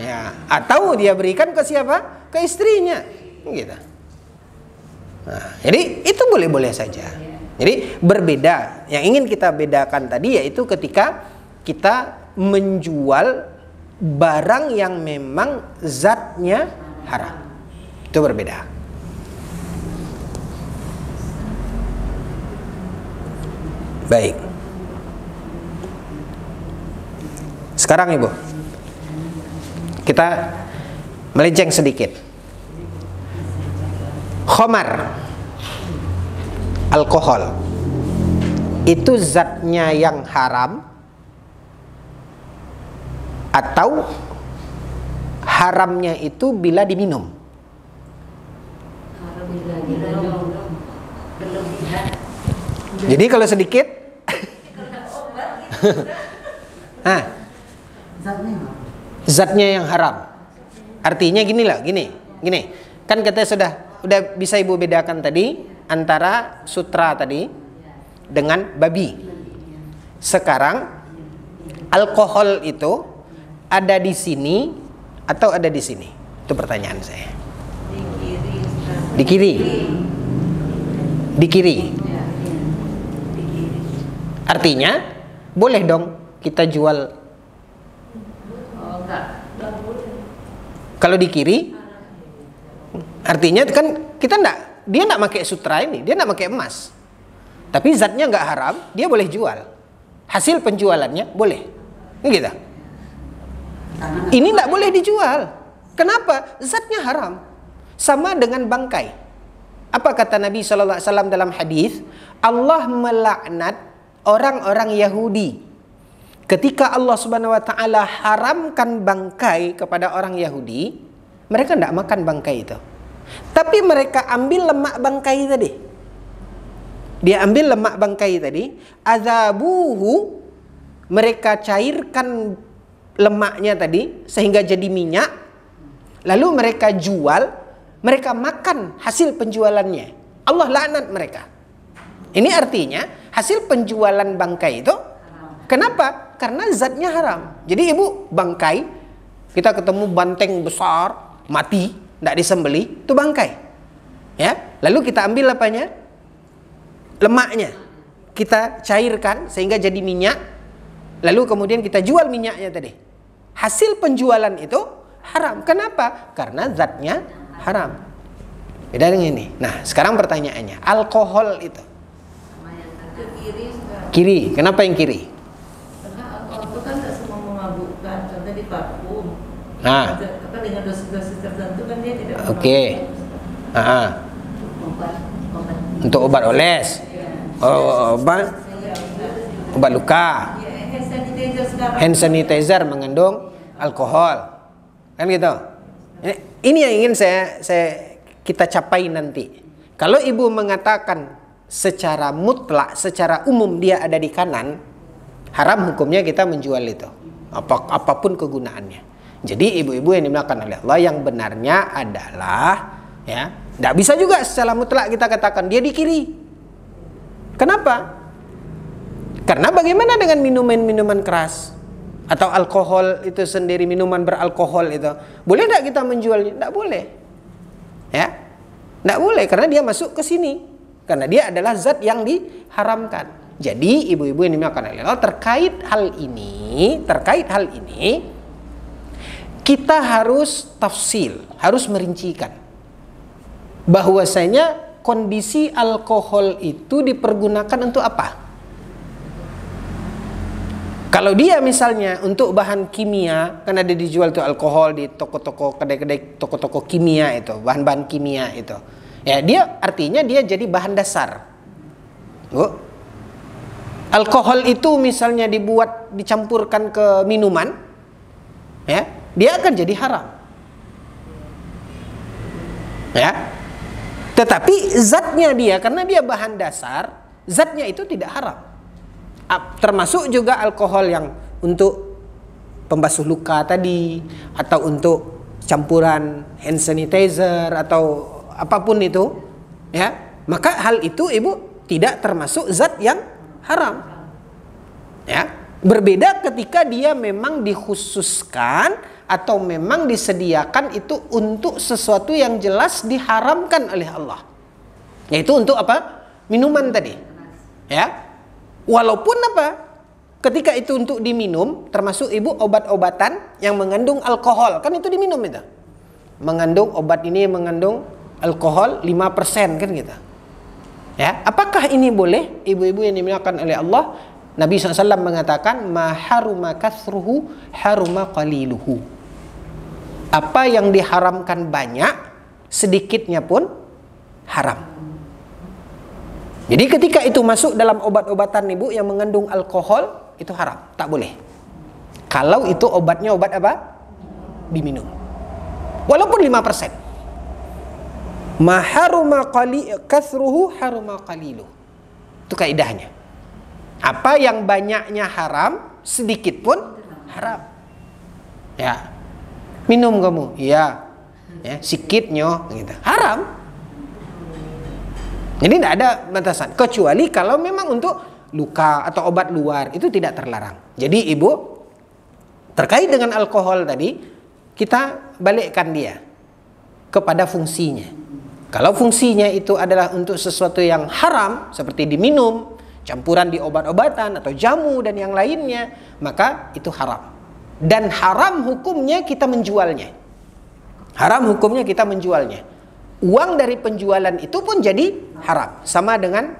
ya atau dia berikan ke siapa ke istrinya gitu nah, jadi itu boleh-boleh saja jadi berbeda. Yang ingin kita bedakan tadi yaitu ketika kita menjual barang yang memang zatnya haram. Itu berbeda. Baik. Sekarang Ibu, kita melenceng sedikit. Khomar alkohol itu zatnya yang haram atau haramnya itu bila diminum jadi kalau sedikit nah, (laughs) zatnya yang haram artinya gini lah gini gini kan kita sudah udah bisa ibu bedakan tadi antara sutra tadi dengan babi. Sekarang alkohol itu ada di sini atau ada di sini? Itu pertanyaan saya. Di kiri. Di kiri. Artinya boleh dong kita jual. Kalau di kiri, artinya kan kita enggak dia nak pakai sutra ini, dia nak pakai emas. Tapi zatnya nggak haram, dia boleh jual. Hasil penjualannya boleh. Gitu. Ini nggak boleh dijual. Kenapa? Zatnya haram. Sama dengan bangkai. Apa kata Nabi SAW dalam hadis? Allah melaknat orang-orang Yahudi ketika Allah Subhanahu wa taala haramkan bangkai kepada orang Yahudi, mereka tidak makan bangkai itu. Tapi mereka ambil lemak bangkai tadi. Dia ambil lemak bangkai tadi, azabuhu mereka cairkan lemaknya tadi sehingga jadi minyak. Lalu mereka jual, mereka makan hasil penjualannya. Allah laknat mereka. Ini artinya hasil penjualan bangkai itu kenapa? Karena zatnya haram. Jadi ibu bangkai kita ketemu banteng besar mati tidak disembeli itu bangkai ya lalu kita ambil apanya lemaknya kita cairkan sehingga jadi minyak lalu kemudian kita jual minyaknya tadi hasil penjualan itu haram kenapa karena zatnya haram beda dengan ini nah sekarang pertanyaannya alkohol itu kiri kenapa yang kiri karena alkohol itu kan semua memabukkan contohnya di parfum nah dengan dosis-dosis tertentu kan dia tidak Oke. Okay. Uh Untuk obat oles. Iya. Oh, oh, oh, obat obat luka. Iya, hand, sanitizer hand sanitizer mengandung alkohol. Kan gitu. Eh, ini yang ingin saya saya kita capai nanti. Kalau ibu mengatakan secara mutlak, secara umum dia ada di kanan, haram hukumnya kita menjual itu. Apa, apapun kegunaannya. Jadi ibu-ibu yang dimuliakan oleh Allah yang benarnya adalah ya, tidak bisa juga secara mutlak kita katakan dia di kiri. Kenapa? Karena bagaimana dengan minuman-minuman keras atau alkohol itu sendiri minuman beralkohol itu boleh tidak kita menjualnya? Tidak boleh, ya, tidak boleh karena dia masuk ke sini karena dia adalah zat yang diharamkan. Jadi ibu-ibu yang dimakan oleh Allah terkait hal ini, terkait hal ini kita harus tafsil, harus merincikan bahwasanya kondisi alkohol itu dipergunakan untuk apa? Kalau dia misalnya untuk bahan kimia, kan ada dijual tuh alkohol di toko-toko kedai-kedai toko-toko kimia itu, bahan-bahan kimia itu. Ya, dia artinya dia jadi bahan dasar. Bu. Alkohol itu misalnya dibuat dicampurkan ke minuman, ya dia akan jadi haram. Ya. Tetapi zatnya dia karena dia bahan dasar, zatnya itu tidak haram. Termasuk juga alkohol yang untuk pembasuh luka tadi atau untuk campuran hand sanitizer atau apapun itu, ya. Maka hal itu Ibu tidak termasuk zat yang haram. Ya. Berbeda ketika dia memang dikhususkan atau memang disediakan itu untuk sesuatu yang jelas diharamkan oleh Allah. Yaitu untuk apa? Minuman tadi. Ya. Walaupun apa? Ketika itu untuk diminum, termasuk ibu obat-obatan yang mengandung alkohol, kan itu diminum itu. Mengandung obat ini mengandung alkohol 5% kan gitu. Ya, apakah ini boleh ibu-ibu yang dimuliakan oleh Allah? Nabi SAW mengatakan maharuma kathruhu haruma qaliluhu. Apa yang diharamkan banyak, sedikitnya pun haram. Jadi ketika itu masuk dalam obat-obatan ibu yang mengandung alkohol, itu haram, tak boleh. Kalau itu obatnya obat apa? Diminum. Walaupun 5%. Maharuma qali kathruhu haruma qalilu. Itu kaidahnya. Apa yang banyaknya haram, sedikit pun haram. Ya minum kamu iya ya sikitnya gitu haram jadi tidak ada batasan kecuali kalau memang untuk luka atau obat luar itu tidak terlarang jadi ibu terkait dengan alkohol tadi kita balikkan dia kepada fungsinya kalau fungsinya itu adalah untuk sesuatu yang haram seperti diminum campuran di obat-obatan atau jamu dan yang lainnya maka itu haram dan haram hukumnya kita menjualnya. Haram hukumnya kita menjualnya. Uang dari penjualan itu pun jadi haram, sama dengan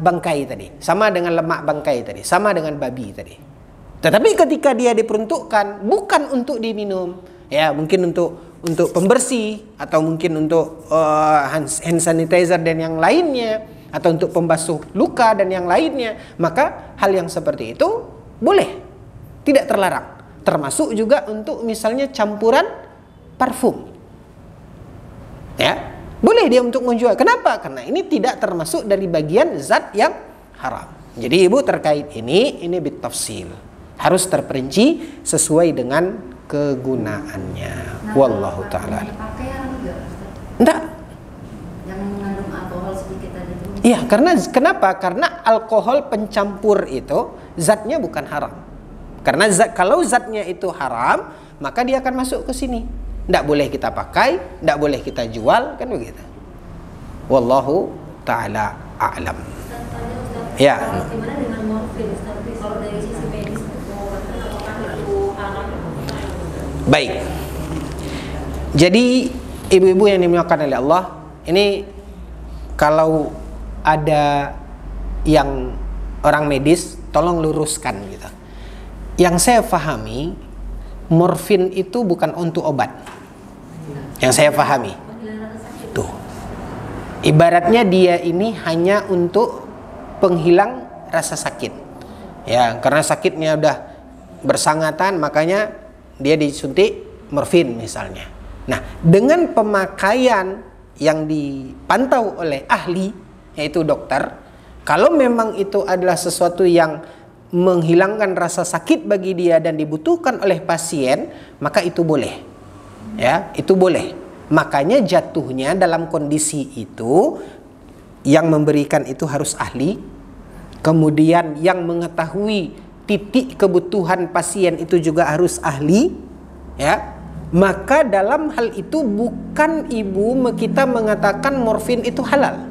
bangkai tadi, sama dengan lemak bangkai tadi, sama dengan babi tadi. Tetapi ketika dia diperuntukkan bukan untuk diminum, ya mungkin untuk untuk pembersih atau mungkin untuk uh, hand sanitizer dan yang lainnya atau untuk pembasuh luka dan yang lainnya, maka hal yang seperti itu boleh, tidak terlarang. Termasuk juga untuk misalnya campuran parfum. Ya, boleh dia untuk menjual. Kenapa? Karena ini tidak termasuk dari bagian zat yang haram. Jadi ibu terkait ini, ini bit tafsil. Harus terperinci sesuai dengan kegunaannya. Nah, Wallahu taala. Enggak. Yang mengandung alkohol sedikit tadi Iya, karena kenapa? Karena alkohol pencampur itu zatnya bukan haram. Karena zat, kalau zatnya itu haram, maka dia akan masuk ke sini. Tidak boleh kita pakai, tidak boleh kita jual, kan begitu. Wallahu taala a'lam. Ya. Eh, Baik. Jadi ibu-ibu yang dimuliakan oleh Allah, ini kalau ada yang orang medis tolong luruskan gitu yang saya pahami, morfin itu bukan untuk obat. Yang saya pahami. Tuh. Ibaratnya dia ini hanya untuk penghilang rasa sakit. Ya, karena sakitnya udah bersangatan, makanya dia disuntik morfin misalnya. Nah, dengan pemakaian yang dipantau oleh ahli, yaitu dokter, kalau memang itu adalah sesuatu yang menghilangkan rasa sakit bagi dia dan dibutuhkan oleh pasien, maka itu boleh. Ya, itu boleh. Makanya jatuhnya dalam kondisi itu yang memberikan itu harus ahli. Kemudian yang mengetahui titik kebutuhan pasien itu juga harus ahli, ya. Maka dalam hal itu bukan ibu kita mengatakan morfin itu halal.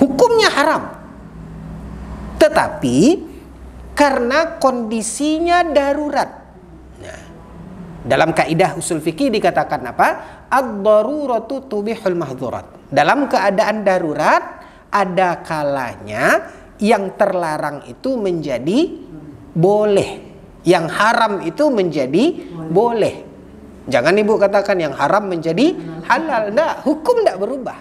Hukumnya haram. Tetapi karena kondisinya darurat. Nah, dalam kaidah usul fikih dikatakan apa? Ad-daruratu tubihul mahdzurat. Dalam keadaan darurat ada kalanya yang terlarang itu menjadi boleh. Yang haram itu menjadi boleh. Jangan ibu katakan yang haram menjadi halal. Nah, hukum tidak berubah.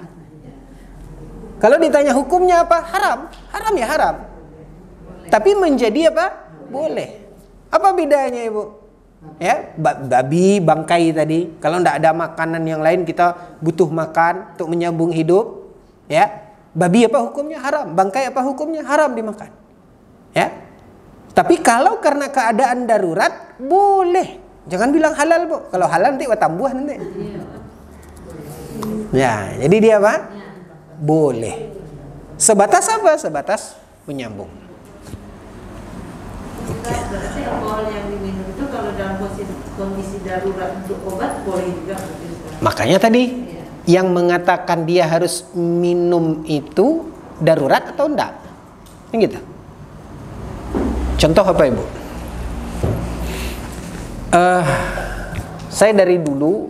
Kalau ditanya hukumnya apa? Haram. Haram ya haram. Tapi menjadi apa? Boleh. Apa bedanya ibu? Ya, babi, bangkai tadi. Kalau tidak ada makanan yang lain kita butuh makan untuk menyambung hidup. Ya, babi apa hukumnya haram, bangkai apa hukumnya haram dimakan. Ya, tapi kalau karena keadaan darurat boleh. Jangan bilang halal bu. Kalau halal nanti tambuhan nanti. Ya, jadi dia apa? Ya. Boleh. Sebatas apa? Sebatas menyambung. Makanya tadi ya. yang mengatakan dia harus minum itu darurat atau enggak? Ini gitu. Contoh apa ibu? Uh, saya dari dulu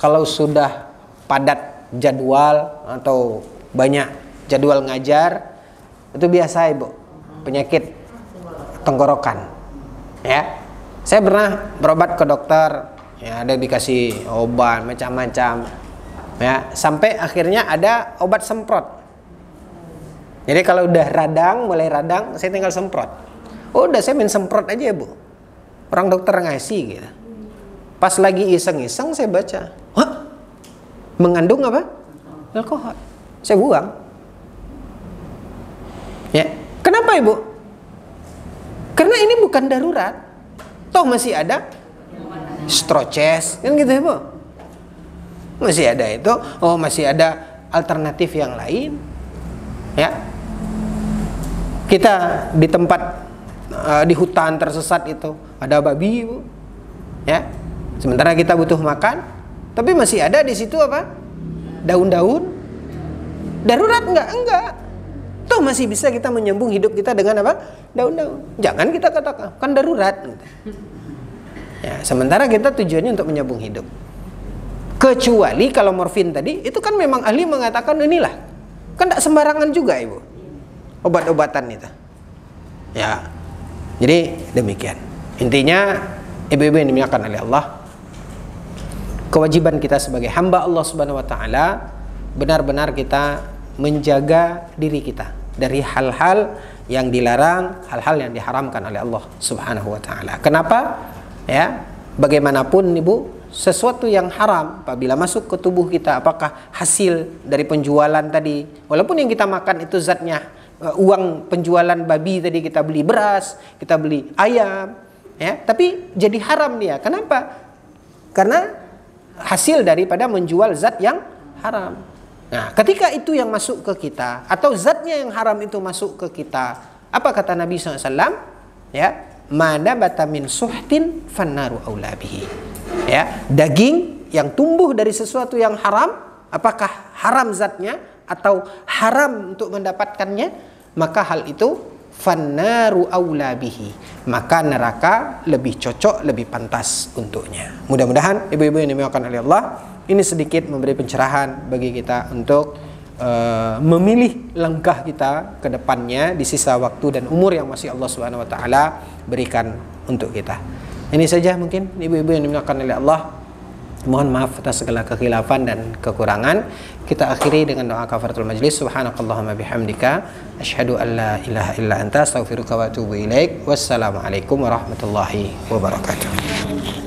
kalau sudah padat jadwal atau banyak jadwal ngajar itu biasa ibu penyakit tenggorokan ya saya pernah berobat ke dokter ya ada dikasih obat macam-macam ya sampai akhirnya ada obat semprot jadi kalau udah radang mulai radang saya tinggal semprot oh, udah saya main semprot aja ya bu orang dokter ngasih gitu pas lagi iseng-iseng saya baca Hah? mengandung apa alkohol saya buang ya kenapa ibu karena ini bukan darurat. Toh masih ada stroces kan gitu ya, Bu. Masih ada itu, oh masih ada alternatif yang lain. Ya. Kita di tempat uh, di hutan tersesat itu ada babi, Bu. Ya. Sementara kita butuh makan, tapi masih ada di situ apa? Daun-daun. Darurat enggak? Enggak. Toh masih bisa kita menyambung hidup kita dengan apa? daun undang Jangan kita katakan kan darurat. Ya, sementara kita tujuannya untuk menyambung hidup. Kecuali kalau morfin tadi itu kan memang ahli mengatakan inilah kan tidak sembarangan juga ibu obat-obatan itu. Ya, jadi demikian. Intinya ibu-ibu yang dimuliakan oleh Allah kewajiban kita sebagai hamba Allah Subhanahu wa taala benar-benar kita menjaga diri kita dari hal-hal yang dilarang, hal-hal yang diharamkan oleh Allah Subhanahu wa taala. Kenapa? Ya, bagaimanapun Ibu, sesuatu yang haram apabila masuk ke tubuh kita apakah hasil dari penjualan tadi walaupun yang kita makan itu zatnya eh, uang penjualan babi tadi kita beli beras kita beli ayam ya tapi jadi haram dia ya. kenapa karena hasil daripada menjual zat yang haram Nah, ketika itu yang masuk ke kita atau zatnya yang haram itu masuk ke kita, apa kata Nabi SAW? Ya, mana batamin suhtin fannaru aulabihi. Ya, daging yang tumbuh dari sesuatu yang haram, apakah haram zatnya atau haram untuk mendapatkannya? Maka hal itu fannaru aulabihi. Maka neraka lebih cocok, lebih pantas untuknya. Mudah-mudahan ibu-ibu yang dimuliakan oleh Allah ini sedikit memberi pencerahan bagi kita untuk uh, memilih langkah kita ke depannya di sisa waktu dan umur yang masih Allah Subhanahu wa taala berikan untuk kita. Ini saja mungkin ibu-ibu yang dimuliakan oleh Allah. Mohon maaf atas segala kekhilafan dan kekurangan. Kita akhiri dengan doa kafaratul majlis. Subhanakallahumma bihamdika asyhadu an la ilaha illa anta astaghfiruka wa atubu ilaik. Wassalamualaikum warahmatullahi wabarakatuh.